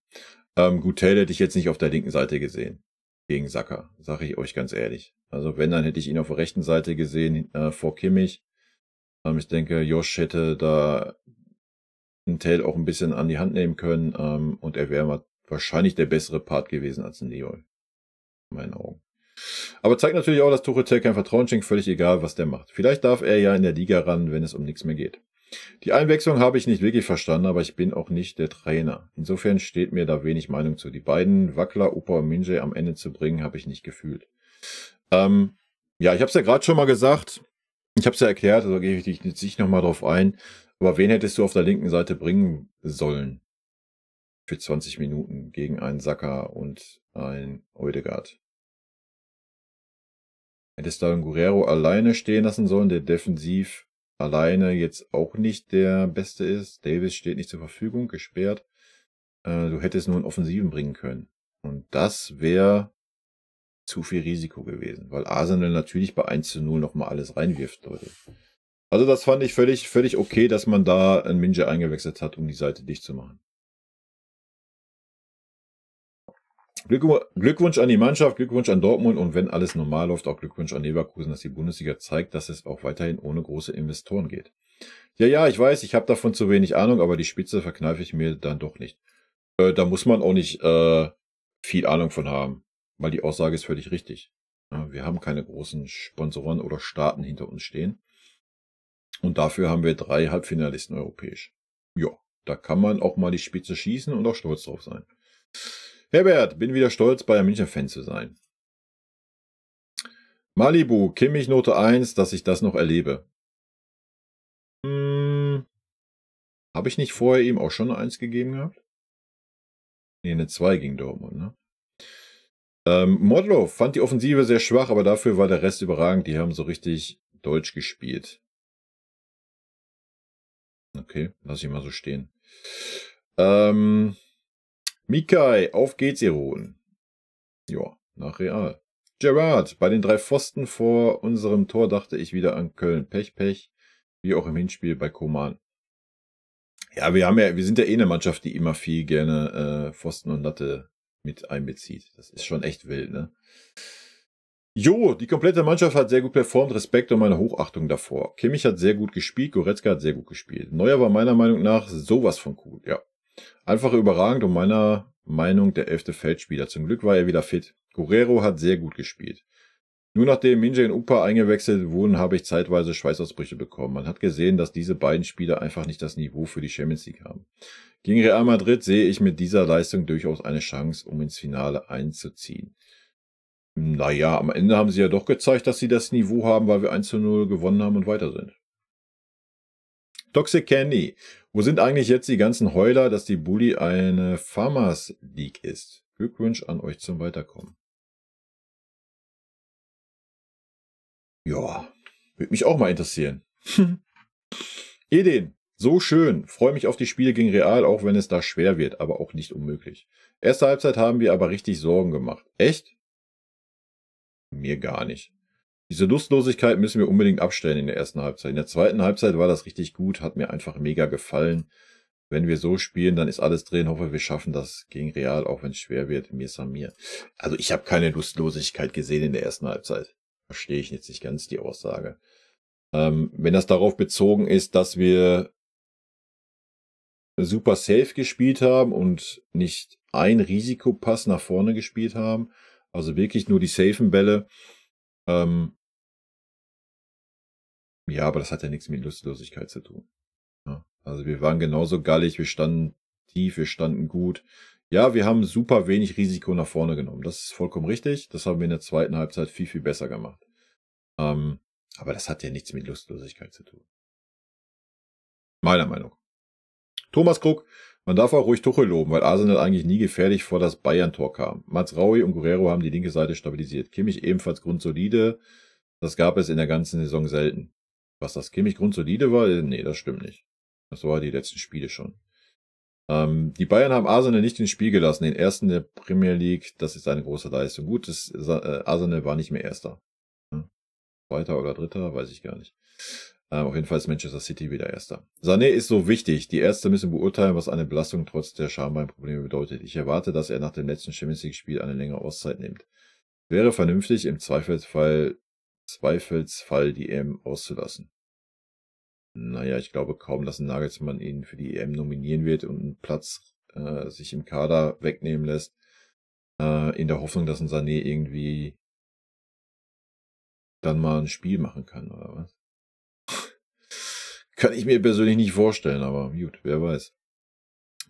Ähm, gut, Tell hätte ich jetzt nicht auf der linken Seite gesehen. Gegen Sacker, sage ich euch ganz ehrlich. Also wenn, dann hätte ich ihn auf der rechten Seite gesehen, äh, vor Kimmich. Ähm, ich denke, Josh hätte da einen Tell auch ein bisschen an die Hand nehmen können. Ähm, und er wäre wahrscheinlich der bessere Part gewesen als ein Leol. In meinen Augen. Aber zeigt natürlich auch, dass Tuchel kein Vertrauen schenkt, völlig egal, was der macht. Vielleicht darf er ja in der Liga ran, wenn es um nichts mehr geht. Die Einwechslung habe ich nicht wirklich verstanden, aber ich bin auch nicht der Trainer. Insofern steht mir da wenig Meinung zu. Die beiden, Wackler, Upa und Minje, am Ende zu bringen, habe ich nicht gefühlt. Ähm, ja, ich habe es ja gerade schon mal gesagt. Ich habe es ja erklärt, also gehe ich jetzt nicht nochmal drauf ein. Aber wen hättest du auf der linken Seite bringen sollen? Für 20 Minuten gegen einen Sacker und einen Oedegaard hättest du da Guerrero alleine stehen lassen sollen, der defensiv alleine jetzt auch nicht der Beste ist. Davis steht nicht zur Verfügung, gesperrt. Äh, du hättest nur einen Offensiven bringen können. Und das wäre zu viel Risiko gewesen, weil Arsenal natürlich bei 1 zu 0 nochmal alles reinwirft, Leute. Also das fand ich völlig, völlig okay, dass man da einen Minja eingewechselt hat, um die Seite dicht zu machen. Glückwunsch an die Mannschaft, Glückwunsch an Dortmund und wenn alles normal läuft, auch Glückwunsch an Leverkusen, dass die Bundesliga zeigt, dass es auch weiterhin ohne große Investoren geht. Ja, ja, ich weiß, ich habe davon zu wenig Ahnung, aber die Spitze verkneife ich mir dann doch nicht. Äh, da muss man auch nicht äh, viel Ahnung von haben, weil die Aussage ist völlig richtig. Ja, wir haben keine großen Sponsoren oder Staaten hinter uns stehen. Und dafür haben wir drei Halbfinalisten europäisch. Ja, da kann man auch mal die Spitze schießen und auch stolz drauf sein. Herbert, bin wieder stolz, Bayern München Fan zu sein. Malibu, Kimmich Note 1, dass ich das noch erlebe. Hm, Habe ich nicht vorher ihm auch schon eine 1 gegeben gehabt? Nee, eine 2 gegen Dortmund, ne? Ähm, Modlow fand die Offensive sehr schwach, aber dafür war der Rest überragend. Die haben so richtig deutsch gespielt. Okay, lass ich mal so stehen. Ähm, Mikai, auf geht's, ihr Roten. Ja, nach Real. Gerard, bei den drei Pfosten vor unserem Tor dachte ich wieder an Köln. Pech, Pech, wie auch im Hinspiel bei Koman. Ja, wir haben ja, wir sind ja eh eine Mannschaft, die immer viel gerne äh, Pfosten und Latte mit einbezieht. Das ist schon echt wild, ne? Jo, die komplette Mannschaft hat sehr gut performt. Respekt und meine Hochachtung davor. Kimmich hat sehr gut gespielt, Goretzka hat sehr gut gespielt. Neuer war meiner Meinung nach sowas von cool, ja. Einfach überragend und meiner Meinung der elfte Feldspieler. Zum Glück war er wieder fit. Guerrero hat sehr gut gespielt. Nur nachdem Minje und Upa eingewechselt wurden, habe ich zeitweise Schweißausbrüche bekommen. Man hat gesehen, dass diese beiden Spieler einfach nicht das Niveau für die Champions League haben. Gegen Real Madrid sehe ich mit dieser Leistung durchaus eine Chance, um ins Finale einzuziehen. Naja, am Ende haben sie ja doch gezeigt, dass sie das Niveau haben, weil wir 1 zu 0 gewonnen haben und weiter sind. Toxic Candy. Wo sind eigentlich jetzt die ganzen Heuler, dass die Bully eine Farmers League ist? Glückwunsch an euch zum Weiterkommen. Ja, würde mich auch mal interessieren. Eden, so schön. Freue mich auf die Spiele gegen Real, auch wenn es da schwer wird, aber auch nicht unmöglich. Erste Halbzeit haben wir aber richtig Sorgen gemacht. Echt? Mir gar nicht. Diese Lustlosigkeit müssen wir unbedingt abstellen in der ersten Halbzeit. In der zweiten Halbzeit war das richtig gut, hat mir einfach mega gefallen. Wenn wir so spielen, dann ist alles drin. Hoffe, wir schaffen das gegen Real, auch wenn es schwer wird. Mir Samir. Also ich habe keine Lustlosigkeit gesehen in der ersten Halbzeit. Verstehe ich jetzt nicht ganz die Aussage. Ähm, wenn das darauf bezogen ist, dass wir super safe gespielt haben und nicht ein Risikopass nach vorne gespielt haben, also wirklich nur die safen Bälle, ähm, ja, aber das hat ja nichts mit Lustlosigkeit zu tun. Ja, ne? also wir waren genauso gallig, wir standen tief, wir standen gut. Ja, wir haben super wenig Risiko nach vorne genommen. Das ist vollkommen richtig. Das haben wir in der zweiten Halbzeit viel, viel besser gemacht. Ähm, aber das hat ja nichts mit Lustlosigkeit zu tun. Meiner Meinung. Thomas Krug, man darf auch ruhig Tuchel loben, weil Arsenal eigentlich nie gefährlich vor das Bayern-Tor kam. Mats Raui und Guerrero haben die linke Seite stabilisiert. Kimmich ebenfalls grundsolide. Das gab es in der ganzen Saison selten. Was das Kimmich grundsolide war? Äh, nee, das stimmt nicht. Das war die letzten Spiele schon. Ähm, die Bayern haben Arsenal nicht ins Spiel gelassen. Den ersten der Premier League, das ist eine große Leistung. Gut, das, äh, Arsenal war nicht mehr erster. Hm? Zweiter oder dritter, weiß ich gar nicht. Ähm, auf jeden Fall ist Manchester City wieder Erster. Sané ist so wichtig. Die Ärzte müssen beurteilen, was eine Belastung trotz der Schambeinprobleme bedeutet. Ich erwarte, dass er nach dem letzten Champions League-Spiel eine längere Auszeit nimmt. Wäre vernünftig, im Zweifelsfall, Zweifelsfall die EM auszulassen. Naja, ich glaube kaum, dass ein Nagelsmann ihn für die EM nominieren wird und einen Platz äh, sich im Kader wegnehmen lässt. Äh, in der Hoffnung, dass ein Sané irgendwie dann mal ein Spiel machen kann, oder was? Kann ich mir persönlich nicht vorstellen, aber gut, wer weiß.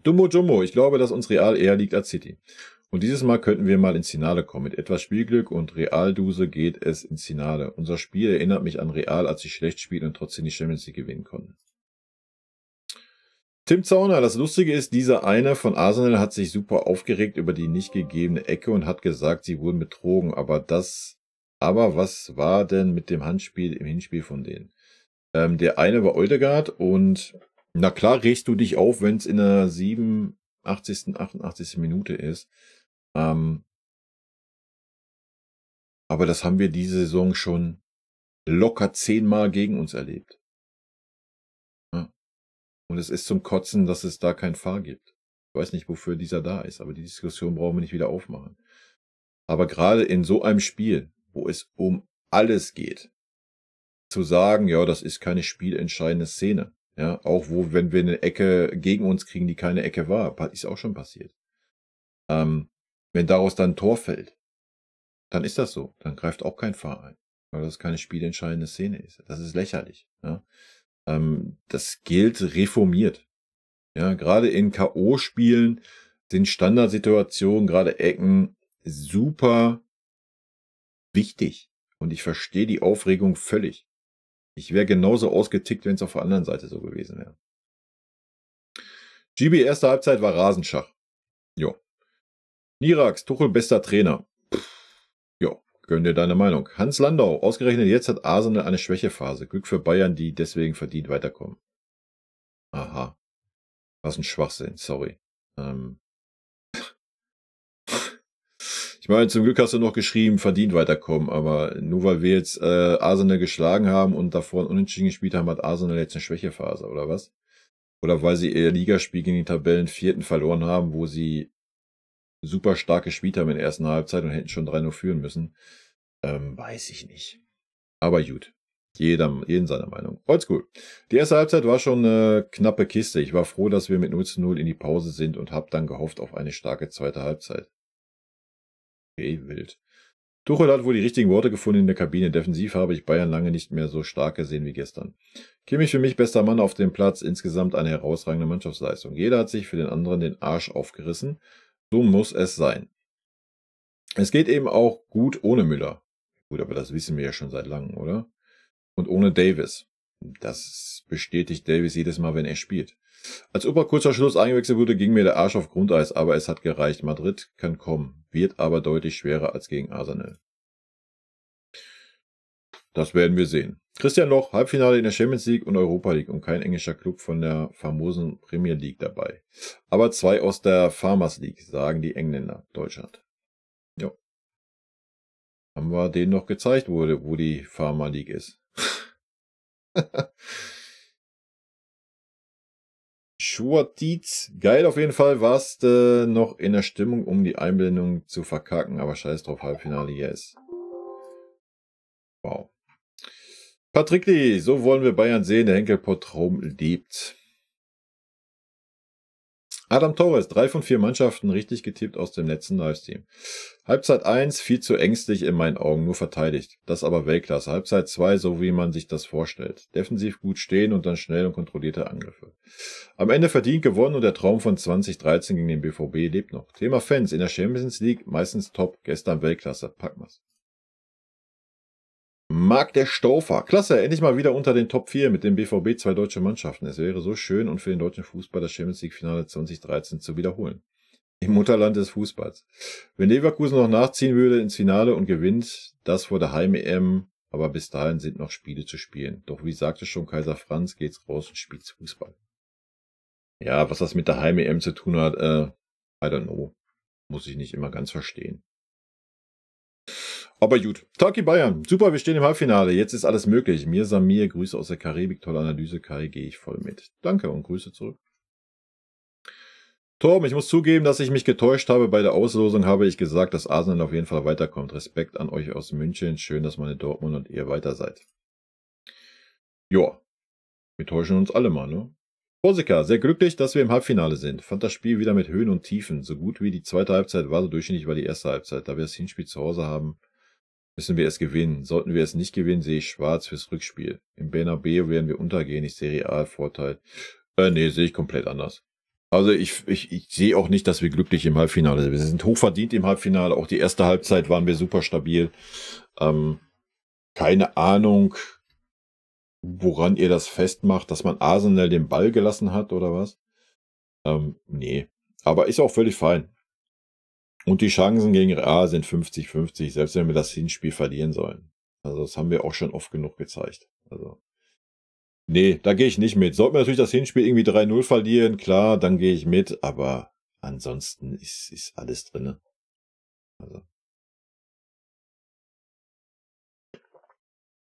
Dumbo Jumbo, ich glaube, dass uns Real eher liegt als City. Und dieses Mal könnten wir mal ins Finale kommen. Mit etwas Spielglück und Realduse geht es ins Finale. Unser Spiel erinnert mich an Real, als sie schlecht spielen und trotzdem die Champions League gewinnen konnten. Tim Zauner, das Lustige ist, dieser eine von Arsenal hat sich super aufgeregt über die nicht gegebene Ecke und hat gesagt, sie wurden betrogen. Aber das, aber was war denn mit dem Handspiel im Hinspiel von denen? Ähm, der eine war Oldegard und na klar regst du dich auf, wenn es in der 87., 88. Minute ist. Ähm, aber das haben wir diese Saison schon locker zehnmal gegen uns erlebt. Ja. Und es ist zum Kotzen, dass es da kein Fahr gibt. Ich weiß nicht, wofür dieser da ist, aber die Diskussion brauchen wir nicht wieder aufmachen. Aber gerade in so einem Spiel, wo es um alles geht, zu sagen, ja, das ist keine spielentscheidende Szene. Ja, auch wo, wenn wir eine Ecke gegen uns kriegen, die keine Ecke war, ist auch schon passiert. Ähm, wenn daraus dann ein Tor fällt, dann ist das so. Dann greift auch kein ein, weil das keine spielentscheidende Szene ist. Das ist lächerlich. Ja. Ähm, das gilt reformiert. Ja, gerade in K.O.-Spielen sind Standardsituationen, gerade Ecken, super wichtig. Und ich verstehe die Aufregung völlig. Ich wäre genauso ausgetickt, wenn es auf der anderen Seite so gewesen wäre. GB erste Halbzeit war Rasenschach. Jo. Nirax, Tuchel bester Trainer. jo, gönn dir deine Meinung. Hans Landau, ausgerechnet jetzt hat Arsenal eine Schwächephase. Glück für Bayern, die deswegen verdient weiterkommen. Aha. Was ein Schwachsinn, sorry. Ähm, ich meine, zum Glück hast du noch geschrieben, verdient weiterkommen, aber nur weil wir jetzt äh, Arsenal geschlagen haben und davor ein Unentschieden gespielt haben, hat Arsenal jetzt eine Schwächephase, oder was? Oder weil sie ihr Ligaspiel gegen den vierten verloren haben, wo sie super starke gespielt haben in der ersten Halbzeit und hätten schon 3-0 führen müssen. Ähm, weiß ich nicht. Aber gut. Jeder, jeden seiner Meinung. Alles cool. Die erste Halbzeit war schon eine knappe Kiste. Ich war froh, dass wir mit 0 zu 0 in die Pause sind und habe dann gehofft auf eine starke zweite Halbzeit wild. Tuchel hat wohl die richtigen Worte gefunden in der Kabine. Defensiv habe ich Bayern lange nicht mehr so stark gesehen wie gestern. Kimmich für mich bester Mann auf dem Platz, insgesamt eine herausragende Mannschaftsleistung. Jeder hat sich für den anderen den Arsch aufgerissen. So muss es sein. Es geht eben auch gut ohne Müller. Gut, aber das wissen wir ja schon seit langem, oder? Und ohne Davis. Das bestätigt Davis jedes Mal, wenn er spielt. Als Upper kurzer Schluss eingewechselt wurde, ging mir der Arsch auf Grundeis, aber es hat gereicht. Madrid kann kommen, wird aber deutlich schwerer als gegen Arsenal. Das werden wir sehen. Christian Loch, Halbfinale in der Champions League und Europa League und kein englischer Club von der famosen Premier League dabei. Aber zwei aus der Farmers League, sagen die Engländer, Deutschland. Ja. Haben wir denen noch gezeigt, wo, wo die Farmer League ist. Schwartiz. Geil auf jeden Fall. Warst äh, noch in der Stimmung, um die Einblendung zu verkacken. Aber scheiß drauf, Halbfinale, yes. Wow. Patrick Lee, so wollen wir Bayern sehen. Der Henkelpott Raum lebt. Adam Torres, drei von vier Mannschaften richtig getippt aus dem letzten Livestream. Halbzeit eins viel zu ängstlich in meinen Augen, nur verteidigt. Das aber Weltklasse. Halbzeit zwei so wie man sich das vorstellt. Defensiv gut stehen und dann schnell und kontrollierte Angriffe. Am Ende verdient gewonnen und der Traum von 2013 gegen den BVB lebt noch. Thema Fans in der Champions League, meistens top, gestern Weltklasse. Packen wir's. Marc der Staufer. Klasse, endlich mal wieder unter den Top 4 mit dem BVB zwei deutsche Mannschaften. Es wäre so schön und für den deutschen Fußball das Champions League Finale 2013 zu wiederholen. Im Mutterland des Fußballs. Wenn Leverkusen noch nachziehen würde ins Finale und gewinnt, das vor der Heim-EM, aber bis dahin sind noch Spiele zu spielen. Doch wie sagte schon Kaiser Franz, geht's raus und spielt Fußball. Ja, was das mit der Heim-EM zu tun hat, äh, I don't know. Muss ich nicht immer ganz verstehen. Aber gut. Taki Bayern. Super, wir stehen im Halbfinale. Jetzt ist alles möglich. Mir Samir, Grüße aus der Karibik. Tolle Analyse, Kai, gehe ich voll mit. Danke und Grüße zurück. Tom, ich muss zugeben, dass ich mich getäuscht habe. Bei der Auslosung habe ich gesagt, dass Arsenal auf jeden Fall weiterkommt. Respekt an euch aus München. Schön, dass meine Dortmund und ihr weiter seid. Joa. Wir täuschen uns alle mal, ne? Korsika, sehr glücklich, dass wir im Halbfinale sind. Fand das Spiel wieder mit Höhen und Tiefen. So gut wie die zweite Halbzeit war, so durchschnittlich war die erste Halbzeit. Da wir das Hinspiel zu Hause haben, Müssen wir es gewinnen. Sollten wir es nicht gewinnen, sehe ich schwarz fürs Rückspiel. Im Bernabeu werden wir untergehen. Ich sehe Realvorteil. Äh, nee, sehe ich komplett anders. Also ich, ich, ich sehe auch nicht, dass wir glücklich im Halbfinale sind. Wir sind hochverdient im Halbfinale. Auch die erste Halbzeit waren wir super stabil. Ähm, keine Ahnung, woran ihr das festmacht, dass man Arsenal den Ball gelassen hat oder was. Ähm, nee. Aber ist auch völlig fein. Und die Chancen gegen Real sind 50-50, selbst wenn wir das Hinspiel verlieren sollen. Also das haben wir auch schon oft genug gezeigt. Also nee, da gehe ich nicht mit. Sollten wir natürlich das Hinspiel irgendwie 3-0 verlieren, klar, dann gehe ich mit, aber ansonsten ist, ist alles drinne. Also.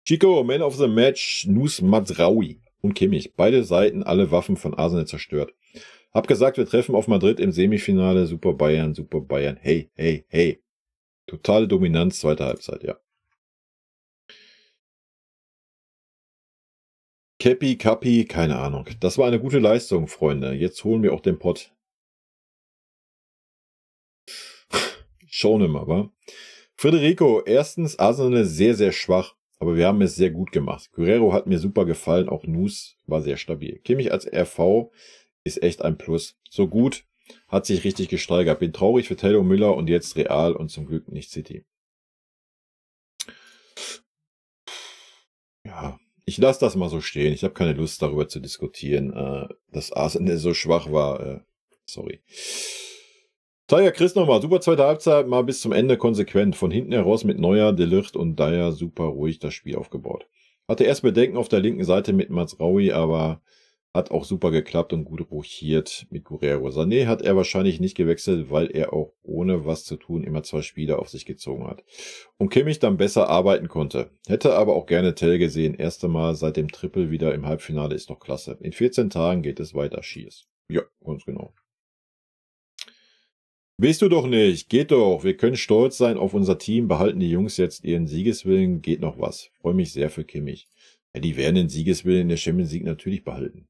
Chico, Man of the Match, Nus Mazraoui und Kimmich. Beide Seiten, alle Waffen von Arsenal zerstört. Hab gesagt, wir treffen auf Madrid im Semifinale. Super Bayern, Super Bayern. Hey, hey, hey. Totale Dominanz, zweite Halbzeit, ja. Cappy, Cappy, keine Ahnung. Das war eine gute Leistung, Freunde. Jetzt holen wir auch den Pott. Schon immer, wa? Federico, erstens, Arsenal ist sehr, sehr schwach, aber wir haben es sehr gut gemacht. Guerrero hat mir super gefallen, auch Nus war sehr stabil. Kimmich als RV ist echt ein Plus. So gut hat sich richtig gesteigert. Bin traurig für Taylor Müller und jetzt Real und zum Glück nicht City. Ja, ich lasse das mal so stehen. Ich habe keine Lust darüber zu diskutieren, äh, dass Arsenal so schwach war. Äh, sorry. Taya, Chris nochmal, super zweite Halbzeit, mal bis zum Ende konsequent. Von hinten heraus mit Neuer, Delicht und Dyer super ruhig das Spiel aufgebaut. Hatte erst Bedenken auf der linken Seite mit Mats Raui, aber hat auch super geklappt und gut rochiert mit Guerrero. Sané hat er wahrscheinlich nicht gewechselt, weil er auch ohne was zu tun immer zwei Spieler auf sich gezogen hat. Und Kimmich dann besser arbeiten konnte. Hätte aber auch gerne Tell gesehen. Erste Mal seit dem Triple wieder im Halbfinale ist doch klasse. In 14 Tagen geht es weiter, Schieß. Ja, ganz genau. Bist du doch nicht. Geht doch. Wir können stolz sein auf unser Team. Behalten die Jungs jetzt ihren Siegeswillen. Geht noch was. Freue mich sehr für Kimmich. Ja, die werden den Siegeswillen in der Champions League natürlich behalten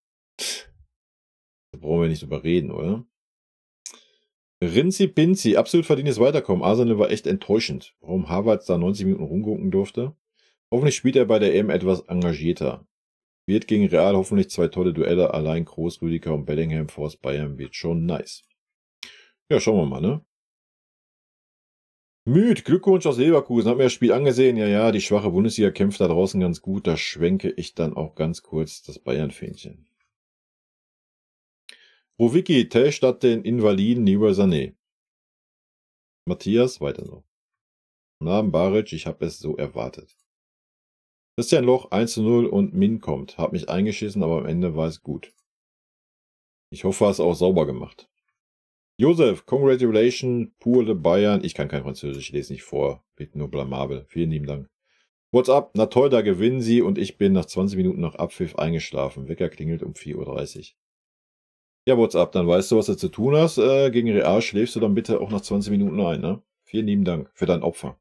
brauchen wir nicht drüber reden, oder? Rinzi Pinzi, absolut verdientes Weiterkommen. Arsenal war echt enttäuschend. Warum Harvards da 90 Minuten rumgucken durfte? Hoffentlich spielt er bei der EM etwas engagierter. Wird gegen Real hoffentlich zwei tolle Duelle. Allein Groß, Rüdiger und Bellingham Force Bayern wird schon nice. Ja, schauen wir mal, ne? Müd, Glückwunsch aus Leverkusen. Hab mir das Spiel angesehen. Ja, ja, die schwache Bundesliga kämpft da draußen ganz gut. Da schwenke ich dann auch ganz kurz das Bayern-Fähnchen. Rowicki statt den Invaliden lieber Sané. Matthias weiter so. Namen Baric, ich habe es so erwartet. Christian Loch 1 zu 0 und Min kommt. Hab mich eingeschissen, aber am Ende war es gut. Ich hoffe, es auch sauber gemacht. Josef, congratulations, pour le Bayern. Ich kann kein Französisch, ich lese nicht vor. Bitte nur blamabel. Vielen lieben Dank. What's up? na toll, da gewinnen sie und ich bin nach 20 Minuten nach Abpfiff eingeschlafen. Wecker klingelt um 4.30 Uhr. Ja, WhatsApp, dann weißt du, was du zu tun hast. Äh, gegen Real schläfst du dann bitte auch nach 20 Minuten ein. Ne? Vielen lieben Dank für dein Opfer.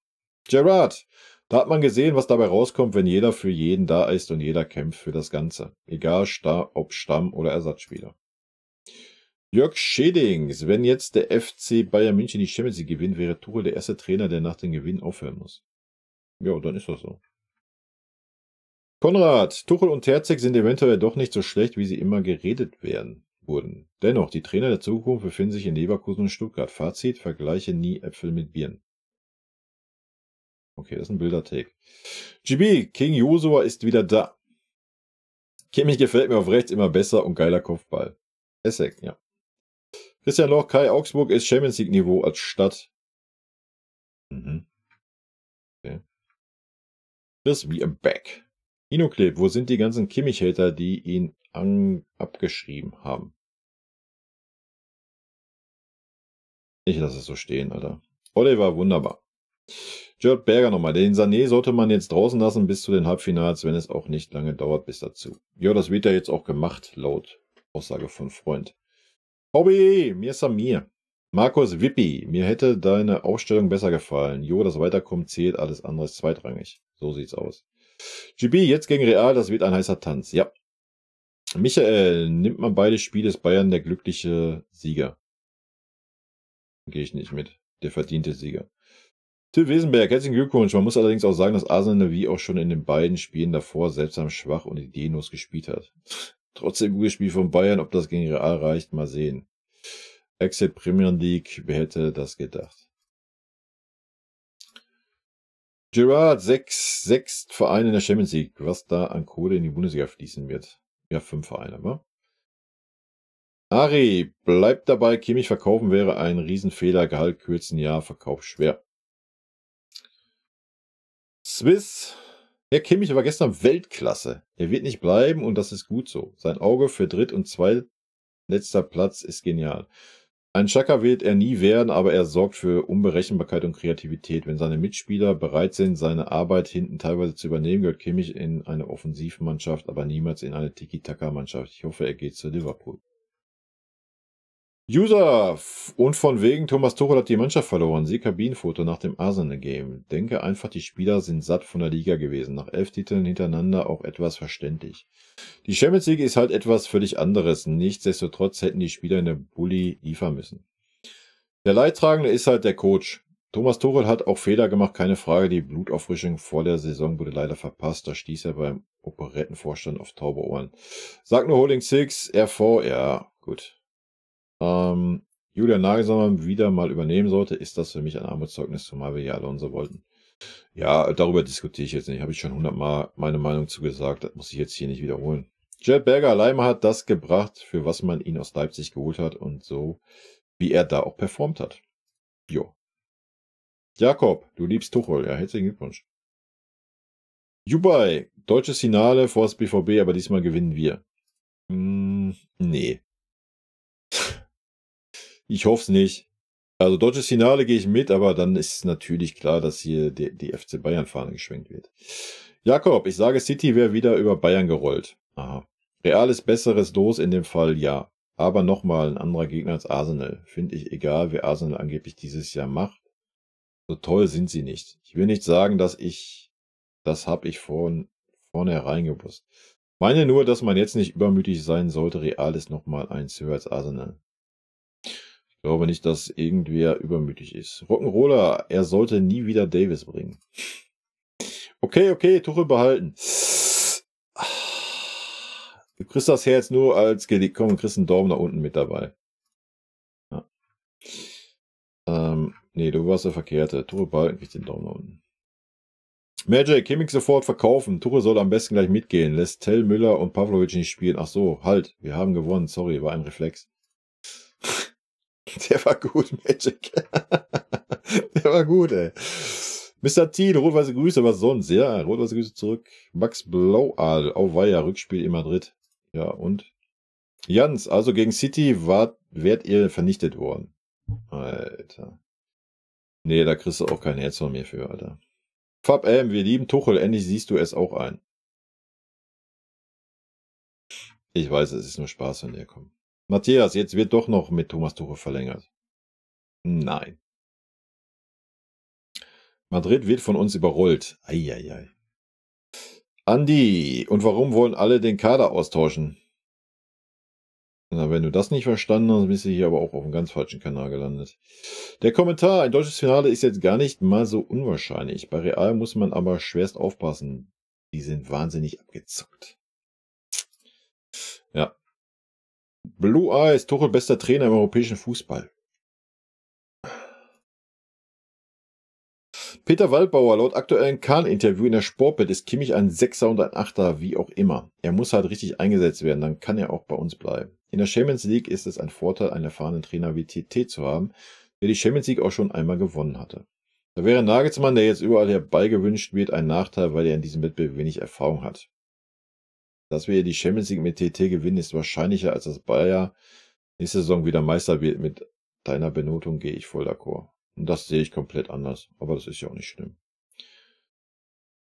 Gerard, da hat man gesehen, was dabei rauskommt, wenn jeder für jeden da ist und jeder kämpft für das Ganze. Egal Star, ob Stamm oder Ersatzspieler. Jörg Schädings, wenn jetzt der FC Bayern München die Champions League gewinnt, wäre Tuchel der erste Trainer, der nach dem Gewinn aufhören muss. Ja, dann ist das so. Konrad, Tuchel und Terzig sind eventuell doch nicht so schlecht, wie sie immer geredet werden wurden. Dennoch, die Trainer der Zukunft befinden sich in Leverkusen und Stuttgart. Fazit, vergleiche nie Äpfel mit Birnen. Okay, das ist ein Bildertake. GB, King Josua ist wieder da. Kimmich gefällt mir auf rechts immer besser und geiler Kopfball. Essex, ja. Christian Loch, Kai Augsburg ist Champions League Niveau als Stadt. Mhm. Okay. Chris, we are back. Inoclip, wo sind die ganzen Kimmich-Hater, die ihn an, abgeschrieben haben? Ich lasse es so stehen, Alter. Oliver, wunderbar. Jörg Berger nochmal. Den Sané sollte man jetzt draußen lassen bis zu den Halbfinals, wenn es auch nicht lange dauert bis dazu. Ja, das wird ja jetzt auch gemacht, laut Aussage von Freund. Hobby, mir ist mir. Markus Wippi, mir hätte deine Aufstellung besser gefallen. Jo, das Weiterkommen zählt, alles andere ist zweitrangig. So sieht's aus. GB jetzt gegen Real, das wird ein heißer Tanz. Ja. Michael, nimmt man beide Spiele ist Bayern der glückliche Sieger. Gehe ich nicht mit. Der verdiente Sieger. Till Wesenberg, herzlichen Glückwunsch. Man muss allerdings auch sagen, dass Arsenal wie auch schon in den beiden Spielen davor seltsam schwach und ideenlos gespielt hat. Trotzdem gutes Spiel von Bayern, ob das gegen Real reicht, mal sehen. Exit Premier League, wer hätte das gedacht? Girard, sechs, sechs Vereine in der Champions League, was da an Kohle in die Bundesliga fließen wird. Ja, fünf Vereine, wa? Ari, bleibt dabei, Kimmich verkaufen wäre ein Riesenfehler, Gehalt kürzen, ja, Verkauf schwer. Swiss, ja, Kimmich war gestern Weltklasse. Er wird nicht bleiben und das ist gut so. Sein Auge für Dritt- und Zweitletzter Platz ist genial. Ein Schacker wird er nie werden, aber er sorgt für Unberechenbarkeit und Kreativität. Wenn seine Mitspieler bereit sind, seine Arbeit hinten teilweise zu übernehmen, gehört Kimmich in eine Offensivmannschaft, aber niemals in eine Tiki-Taka-Mannschaft. Ich hoffe, er geht zu Liverpool. User und von wegen Thomas Tuchel hat die Mannschaft verloren. Sie Kabinenfoto nach dem Arsenal-Game. Denke einfach, die Spieler sind satt von der Liga gewesen. Nach elf Titeln hintereinander auch etwas verständlich. Die Champions League ist halt etwas völlig anderes. Nichtsdestotrotz hätten die Spieler in der Bully liefern müssen. Der Leidtragende ist halt der Coach. Thomas Tuchel hat auch Fehler gemacht, keine Frage. Die Blutauffrischung vor der Saison wurde leider verpasst. Da stieß er beim Operettenvorstand auf taube Ohren. Sag nur Holding Six, RV, ja, gut. Ähm, Julian Nagelsmann wieder mal übernehmen sollte, ist das für mich ein Armutszeugnis, zumal wir ja Alonso wollten. Ja, darüber diskutiere ich jetzt nicht. Habe ich schon hundertmal meine Meinung zugesagt. Das muss ich jetzt hier nicht wiederholen. Jet Berger allein hat das gebracht, für was man ihn aus Leipzig geholt hat und so, wie er da auch performt hat. Jo. Jakob, du liebst Tuchel. Ja, herzlichen Glückwunsch. Dubai, deutsches Finale vor das BVB, aber diesmal gewinnen wir. Hm, nee. Ich hoffe es nicht. Also deutsches Finale gehe ich mit, aber dann ist natürlich klar, dass hier die, die FC Bayern-Fahne geschwenkt wird. Jakob, ich sage, City wäre wieder über Bayern gerollt. Aha. Real ist besseres Los in dem Fall ja. Aber nochmal ein anderer Gegner als Arsenal. Finde ich egal, wer Arsenal angeblich dieses Jahr macht. So toll sind sie nicht. Ich will nicht sagen, dass ich, das habe ich von vornherein gewusst. Meine nur, dass man jetzt nicht übermütig sein sollte. Real ist nochmal eins höher als Arsenal. Ich glaube nicht, dass irgendwer übermütig ist. Rock'n'Roller, er sollte nie wieder Davis bringen. Okay, okay, Tuchel behalten. Du kriegst das Herz nur als gelegt. Komm, kriegst einen Daumen nach unten mit dabei. Ja. Ähm, nee, du warst der Verkehrte. Tuchel behalten, kriegst den Daumen nach unten. Magic, Kimmich sofort verkaufen. Tuchel soll am besten gleich mitgehen. Lässt Tell Müller und Pavlovic nicht spielen. Ach so, halt. Wir haben gewonnen. Sorry, war ein Reflex. Der war gut, Magic. Der war gut, ey. Mr. Thiel, rot-weiße Grüße, was sonst? Ja, rot-weiße Grüße zurück. Max Blauadel, auf auweia, Rückspiel in Madrid. Ja, und? Jans, also gegen City wart, wärt ihr vernichtet worden. Alter. Nee, da kriegst du auch kein Herz von mir für, Alter. Fab M, wir lieben Tuchel, endlich siehst du es auch ein. Ich weiß, es ist nur Spaß, wenn ihr kommt. Matthias, jetzt wird doch noch mit Thomas Tuchel verlängert. Nein. Madrid wird von uns überrollt. Eieiei. Andi, und warum wollen alle den Kader austauschen? Na, wenn du das nicht verstanden hast, bist du hier aber auch auf einem ganz falschen Kanal gelandet. Der Kommentar, ein deutsches Finale ist jetzt gar nicht mal so unwahrscheinlich. Bei Real muss man aber schwerst aufpassen. Die sind wahnsinnig abgezockt. Blue Eyes, Tuchel bester Trainer im europäischen Fußball. Peter Waldbauer, laut aktuellen Kahn-Interview in der Sportbild ist Kimmich ein Sechser und ein Achter, wie auch immer. Er muss halt richtig eingesetzt werden, dann kann er auch bei uns bleiben. In der Champions League ist es ein Vorteil, einen erfahrenen Trainer wie TT zu haben, der die Champions League auch schon einmal gewonnen hatte. Da wäre Nagelsmann, der jetzt überall herbeigewünscht wird, ein Nachteil, weil er in diesem Wettbewerb wenig Erfahrung hat. Dass wir hier die Champions League mit TT gewinnen, ist wahrscheinlicher, als dass Bayer nächste Saison wieder Meister wird. Mit deiner Benotung gehe ich voll d'accord. Und das sehe ich komplett anders. Aber das ist ja auch nicht schlimm.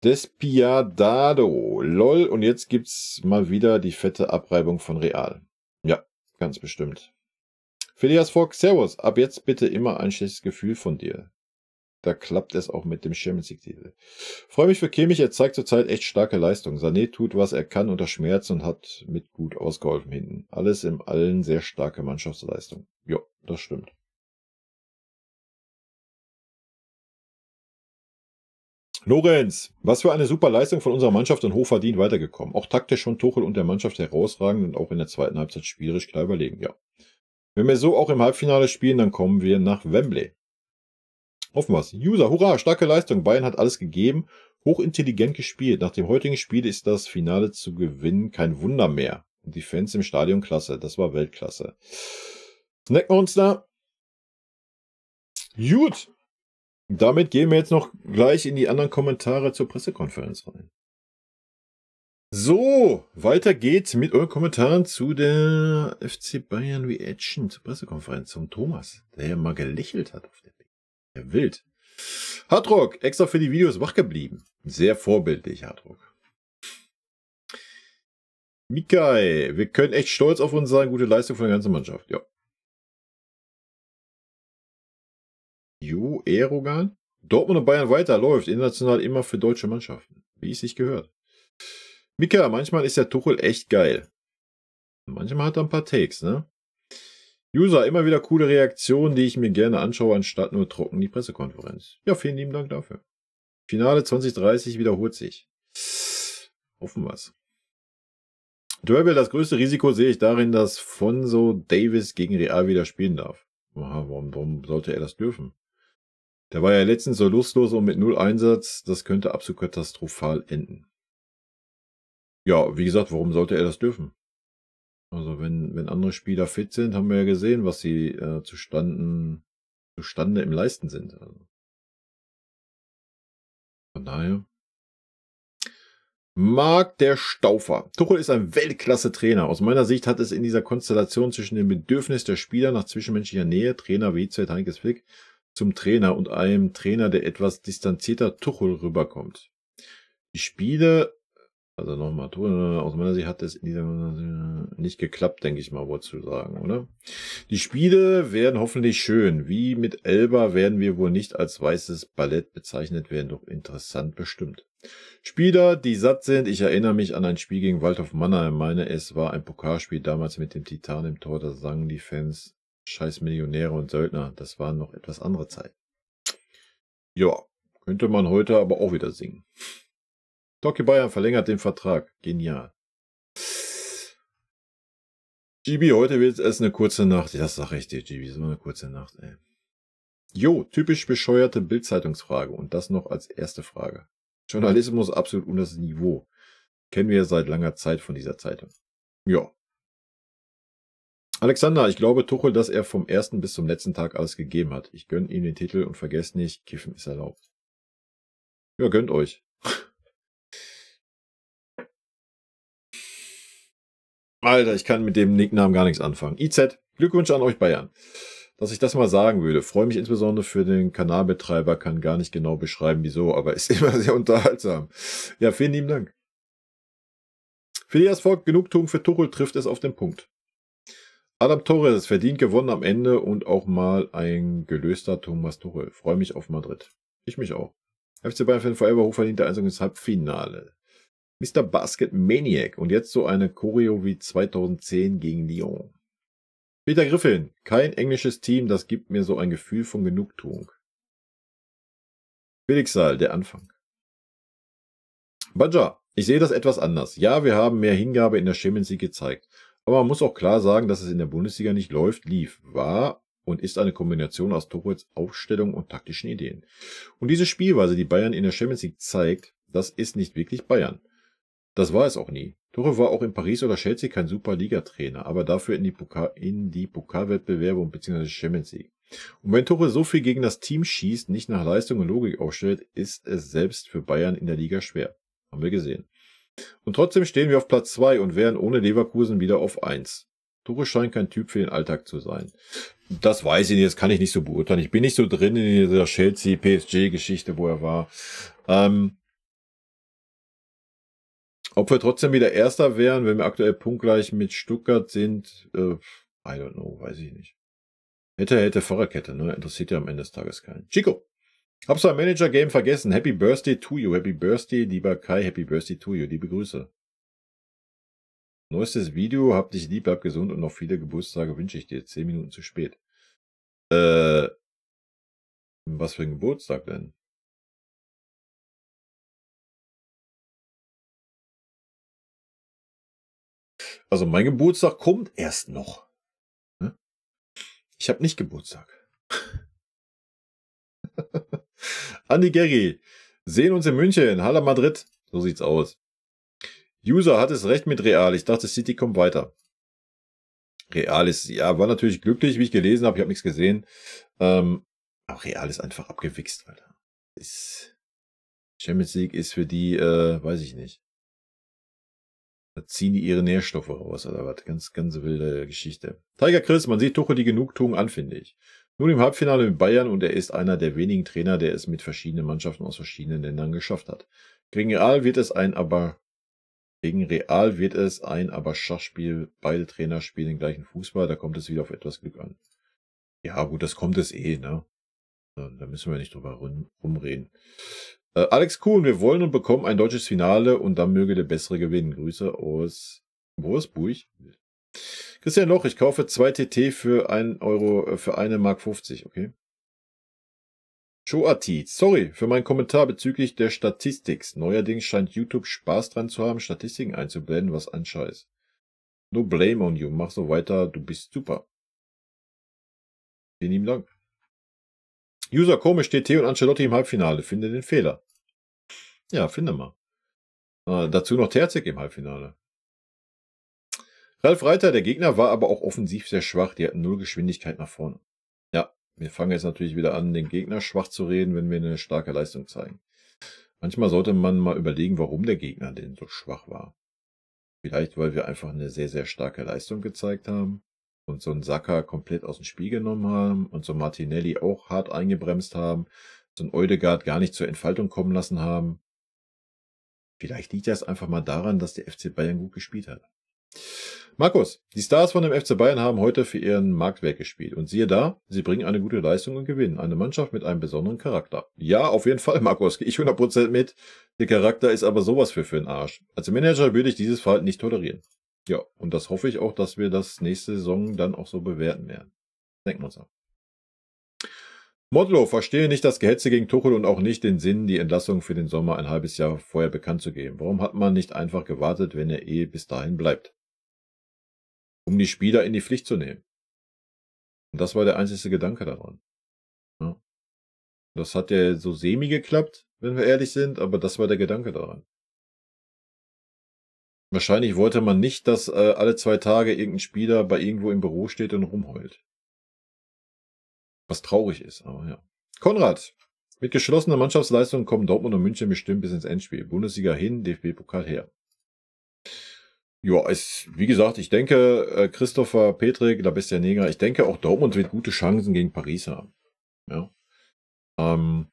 Despiadado. Lol. Und jetzt gibt's mal wieder die fette Abreibung von Real. Ja, ganz bestimmt. Phileas Fogg, Servus. Ab jetzt bitte immer ein schlechtes Gefühl von dir da klappt es auch mit dem Champions League-Titel. Freue mich für Kimmich, er zeigt zurzeit echt starke Leistung. Sané tut, was er kann unter Schmerz und hat mit gut ausgeholfen hinten. Alles im Allen sehr starke Mannschaftsleistung. Jo, das stimmt. Lorenz, was für eine super Leistung von unserer Mannschaft und hochverdient weitergekommen. Auch taktisch von Tuchel und der Mannschaft herausragend und auch in der zweiten Halbzeit spielerisch klar überlegen, ja. Wenn wir so auch im Halbfinale spielen, dann kommen wir nach Wembley. Hoffen wir's. User, hurra, starke Leistung. Bayern hat alles gegeben. Hochintelligent gespielt. Nach dem heutigen Spiel ist das Finale zu gewinnen kein Wunder mehr. Und die Fans im Stadion klasse. Das war Weltklasse. Snackmonster. Gut. Damit gehen wir jetzt noch gleich in die anderen Kommentare zur Pressekonferenz rein. So, weiter geht's mit euren Kommentaren zu der FC Bayern Reaction zur Pressekonferenz zum Thomas, der ja mal gelächelt hat auf der ja, wild. Hardrock, extra für die Videos wach geblieben. Sehr vorbildlich, Hardrock. Mikai, wir können echt stolz auf uns sein. Gute Leistung von der ganzen Mannschaft, ja. Jo, Erogan. Dortmund und Bayern weiter läuft. International immer für deutsche Mannschaften. Wie es sich gehört. Mika, manchmal ist der Tuchel echt geil. Manchmal hat er ein paar Takes, ne? User, immer wieder coole Reaktionen, die ich mir gerne anschaue, anstatt nur trocken die Pressekonferenz. Ja, vielen lieben Dank dafür. Finale 2030 wiederholt sich. Hoffen wir's. Dörbel, das größte Risiko sehe ich darin, dass Fonso Davis gegen Real wieder spielen darf. Aha, warum, warum sollte er das dürfen? Der war ja letztens so lustlos und mit null Einsatz, das könnte absolut katastrophal enden. Ja, wie gesagt, warum sollte er das dürfen? Also wenn, wenn andere Spieler fit sind, haben wir ja gesehen, was sie äh, zustanden, zustande im Leisten sind. Also von daher. Marc der Staufer. Tuchel ist ein Weltklasse-Trainer. Aus meiner Sicht hat es in dieser Konstellation zwischen dem Bedürfnis der Spieler nach zwischenmenschlicher Nähe, Trainer wie WZ Heinkes Flick, zum Trainer und einem Trainer, der etwas distanzierter Tuchel rüberkommt. Die Spiele also nochmal, ne? aus meiner Sicht hat es in dieser nicht geklappt, denke ich mal, wohl zu sagen, oder? Die Spiele werden hoffentlich schön. Wie mit Elba werden wir wohl nicht als weißes Ballett bezeichnet werden, doch interessant bestimmt. Spieler, die satt sind. Ich erinnere mich an ein Spiel gegen Waldhof Mannheim. Meine, es war ein Pokalspiel damals mit dem Titan im Tor. Da sangen die Fans scheiß Millionäre und Söldner. Das waren noch etwas andere Zeiten. Ja, könnte man heute aber auch wieder singen. Doki Bayern verlängert den Vertrag. Genial. Gibi, heute wird es eine kurze Nacht. Das sag ich dir, Gibi, so eine kurze Nacht, ey. Jo, typisch bescheuerte Bildzeitungsfrage und das noch als erste Frage. Journalismus absolut unter das Niveau. Kennen wir seit langer Zeit von dieser Zeitung. Jo. Alexander, ich glaube Tuchel, dass er vom ersten bis zum letzten Tag alles gegeben hat. Ich gönne ihm den Titel und vergesst nicht, Kiffen ist erlaubt. Ja, gönnt euch. Alter, ich kann mit dem Nicknamen gar nichts anfangen. IZ, Glückwunsch an euch Bayern. Dass ich das mal sagen würde, freue mich insbesondere für den Kanalbetreiber, kann gar nicht genau beschreiben, wieso, aber ist immer sehr unterhaltsam. Ja, vielen lieben Dank. Phileas Fogg, Genugtuung für Tuchel trifft es auf den Punkt. Adam Torres, verdient gewonnen am Ende und auch mal ein gelöster Thomas Tuchel. Freue mich auf Madrid. Ich mich auch. FC Bayern Fan Forever, hochverdienter Einzug ins Halbfinale. Mr. Basket Maniac und jetzt so eine Choreo wie 2010 gegen Lyon. Peter Griffin, kein englisches Team, das gibt mir so ein Gefühl von Genugtuung. Billigsaal, der Anfang. Badger, ich sehe das etwas anders. Ja, wir haben mehr Hingabe in der Champions League gezeigt. Aber man muss auch klar sagen, dass es in der Bundesliga nicht läuft, lief, war und ist eine Kombination aus Tuchels Aufstellung und taktischen Ideen. Und diese Spielweise, die Bayern in der Champions League zeigt, das ist nicht wirklich Bayern. Das war es auch nie. Tuchel war auch in Paris oder Chelsea kein Superliga-Trainer, aber dafür in die, Pokal, in die Pokalwettbewerbe und beziehungsweise Champions League. Und wenn Tuchel so viel gegen das Team schießt, nicht nach Leistung und Logik aufstellt, ist es selbst für Bayern in der Liga schwer. Haben wir gesehen. Und trotzdem stehen wir auf Platz zwei und wären ohne Leverkusen wieder auf eins. Tuchel scheint kein Typ für den Alltag zu sein. Das weiß ich nicht, das kann ich nicht so beurteilen. Ich bin nicht so drin in dieser Chelsea-PSG-Geschichte, wo er war. Ähm, ob wir trotzdem wieder Erster wären, wenn wir aktuell punktgleich mit Stuttgart sind, äh, I don't know, weiß ich nicht. Hätte, hätte, Fahrerkette, ne? Interessiert ja am Ende des Tages keinen. Chico, Hab's beim Manager-Game vergessen. Happy Birthday to you. Happy Birthday, lieber Kai. Happy Birthday to you. Liebe Grüße. Neuestes Video. Hab dich lieb, bleib gesund und noch viele Geburtstage wünsche ich dir. Zehn Minuten zu spät. Äh, was für ein Geburtstag denn? Also mein Geburtstag kommt erst noch. Hm? Ich habe nicht Geburtstag. Andy Gerry, sehen uns in München. Hallo Madrid. So sieht's aus. User hat es recht mit Real. Ich dachte, City kommt weiter. Real ist, ja, war natürlich glücklich, wie ich gelesen habe. Ich habe nichts gesehen. Ähm, aber Real ist einfach abgewichst, Alter. Ist, Champions League ist für die, äh, weiß ich nicht. Da ziehen die ihre Nährstoffe raus oder was. Ganz, ganz wilde Geschichte. Tiger Chris, man sieht Tuchel die Genugtuung an, finde ich. Nun im Halbfinale mit Bayern und er ist einer der wenigen Trainer, der es mit verschiedenen Mannschaften aus verschiedenen Ländern geschafft hat. Gegen Real wird es ein aber gegen Real wird es ein aber Schachspiel. Beide Trainer spielen den gleichen Fußball, da kommt es wieder auf etwas Glück an. Ja, gut, das kommt es eh, ne? Da müssen wir nicht drüber rumreden. Äh, Alex Kuhn, wir wollen und bekommen ein deutsches Finale und dann möge der Bessere gewinnen. Grüße aus Moosburg. Christian Loch, ich kaufe zwei TT für ein Euro, äh, für eine Mark 50, okay? Shoati, sorry für meinen Kommentar bezüglich der Statistiks. Neuerdings scheint YouTube Spaß dran zu haben, Statistiken einzublenden, was ein Scheiß. No blame on you, mach so weiter, du bist super. Vielen lieben Dank. User komisch, TT und Ancelotti im Halbfinale, finde den Fehler. Ja, finde mal. Äh, dazu noch Terzig im Halbfinale. Ralf Reiter, der Gegner, war aber auch offensiv sehr schwach. Die hatten null Geschwindigkeit nach vorne. Ja, wir fangen jetzt natürlich wieder an, den Gegner schwach zu reden, wenn wir eine starke Leistung zeigen. Manchmal sollte man mal überlegen, warum der Gegner denn so schwach war. Vielleicht, weil wir einfach eine sehr, sehr starke Leistung gezeigt haben und so einen Sacker komplett aus dem Spiel genommen haben und so Martinelli auch hart eingebremst haben, so einen Eudegard gar nicht zur Entfaltung kommen lassen haben. Vielleicht liegt das einfach mal daran, dass der FC Bayern gut gespielt hat. Markus, die Stars von dem FC Bayern haben heute für ihren Marktwert gespielt. Und siehe da, sie bringen eine gute Leistung und gewinnen. Eine Mannschaft mit einem besonderen Charakter. Ja, auf jeden Fall, Markus, gehe ich 100% mit. Der Charakter ist aber sowas für für den Arsch. Als Manager würde ich dieses Verhalten nicht tolerieren. Ja, und das hoffe ich auch, dass wir das nächste Saison dann auch so bewerten werden. Denken wir uns an. Modlo, verstehe nicht das Gehetze gegen Tuchel und auch nicht den Sinn, die Entlassung für den Sommer ein halbes Jahr vorher bekannt zu geben. Warum hat man nicht einfach gewartet, wenn er eh bis dahin bleibt? Um die Spieler in die Pflicht zu nehmen. Und das war der einzige Gedanke daran. Ja. Das hat ja so semi geklappt, wenn wir ehrlich sind, aber das war der Gedanke daran. Wahrscheinlich wollte man nicht, dass äh, alle zwei Tage irgendein Spieler bei irgendwo im Büro steht und rumheult. Was traurig ist, aber ja. Konrad, mit geschlossener Mannschaftsleistung kommen Dortmund und München bestimmt bis ins Endspiel. Bundesliga hin, DFB-Pokal her. Ja, es, wie gesagt, ich denke, äh, Christopher Petrik, La Bestia Negra, ich denke auch Dortmund wird gute Chancen gegen Paris haben. Ja. Ähm,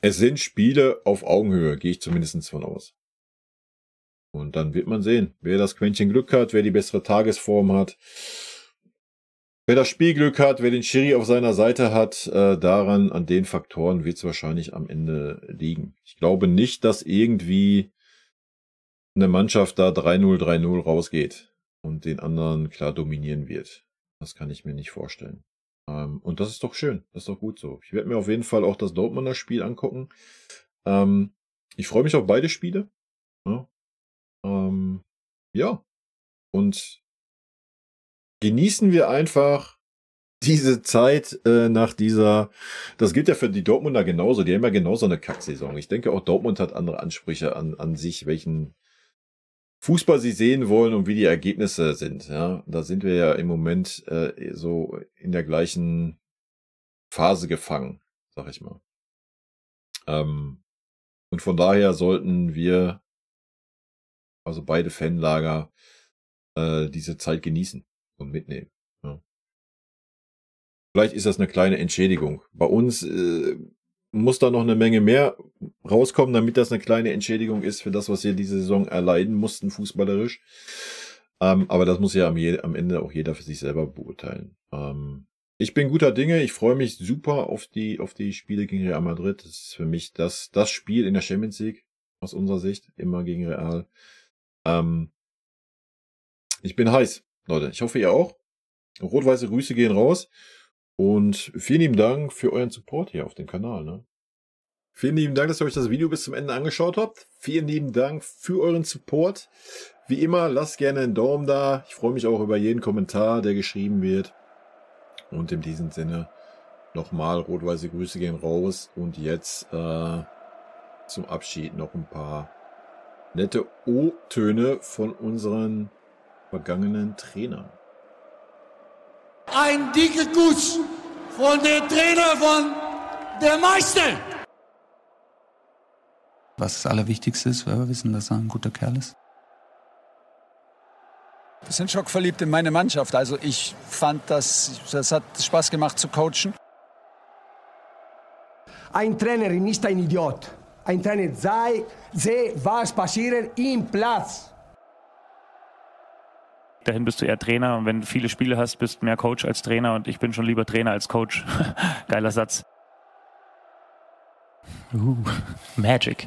es sind Spiele auf Augenhöhe, gehe ich zumindest von aus. Und dann wird man sehen, wer das Quäntchen Glück hat, wer die bessere Tagesform hat. Wer das Spielglück hat, wer den Schiri auf seiner Seite hat, äh, daran, an den Faktoren wird es wahrscheinlich am Ende liegen. Ich glaube nicht, dass irgendwie eine Mannschaft da 3-0, 3-0 rausgeht und den anderen klar dominieren wird. Das kann ich mir nicht vorstellen. Ähm, und das ist doch schön, das ist doch gut so. Ich werde mir auf jeden Fall auch das Dortmunder Spiel angucken. Ähm, ich freue mich auf beide Spiele. Ja, ähm, ja. und genießen wir einfach diese Zeit äh, nach dieser, das gilt ja für die Dortmunder genauso, die haben ja genauso eine Kacksaison. Ich denke, auch Dortmund hat andere Ansprüche an, an sich, welchen Fußball sie sehen wollen und wie die Ergebnisse sind. Ja, da sind wir ja im Moment äh, so in der gleichen Phase gefangen, sag ich mal. Ähm, und von daher sollten wir, also beide Fanlager, äh, diese Zeit genießen und mitnehmen. Ja. Vielleicht ist das eine kleine Entschädigung. Bei uns äh, muss da noch eine Menge mehr rauskommen, damit das eine kleine Entschädigung ist für das, was wir diese Saison erleiden mussten, fußballerisch. Ähm, aber das muss ja am, am, Ende auch jeder für sich selber beurteilen. Ähm, ich bin guter Dinge. Ich freue mich super auf die, auf die Spiele gegen Real Madrid. Das ist für mich das, das Spiel in der Champions League aus unserer Sicht. Immer gegen Real. Ähm, ich bin heiß. Leute, ich hoffe, ihr auch. Rot-weiße Grüße gehen raus. Und vielen lieben Dank für euren Support hier auf dem Kanal. Ne? Vielen lieben Dank, dass ihr euch das Video bis zum Ende angeschaut habt. Vielen lieben Dank für euren Support. Wie immer, lasst gerne einen Daumen da. Ich freue mich auch über jeden Kommentar, der geschrieben wird. Und in diesem Sinne nochmal rot-weiße Grüße gehen raus. Und jetzt äh, zum Abschied noch ein paar nette O-Töne von unseren vergangenen Trainern. Ein dicker Kuss von der Trainer von der Meister. Was das Allerwichtigste ist, weil wir wissen, dass er ein guter Kerl ist. Wir sind schockverliebt in meine Mannschaft. Also ich fand, das, das hat Spaß gemacht zu coachen. Ein Trainer ist nicht ein Idiot. Ein Trainer sei, sehe, was passiert im Platz dahin bist du eher Trainer und wenn du viele Spiele hast, bist du mehr Coach als Trainer und ich bin schon lieber Trainer als Coach. Geiler Satz. Uh, Magic.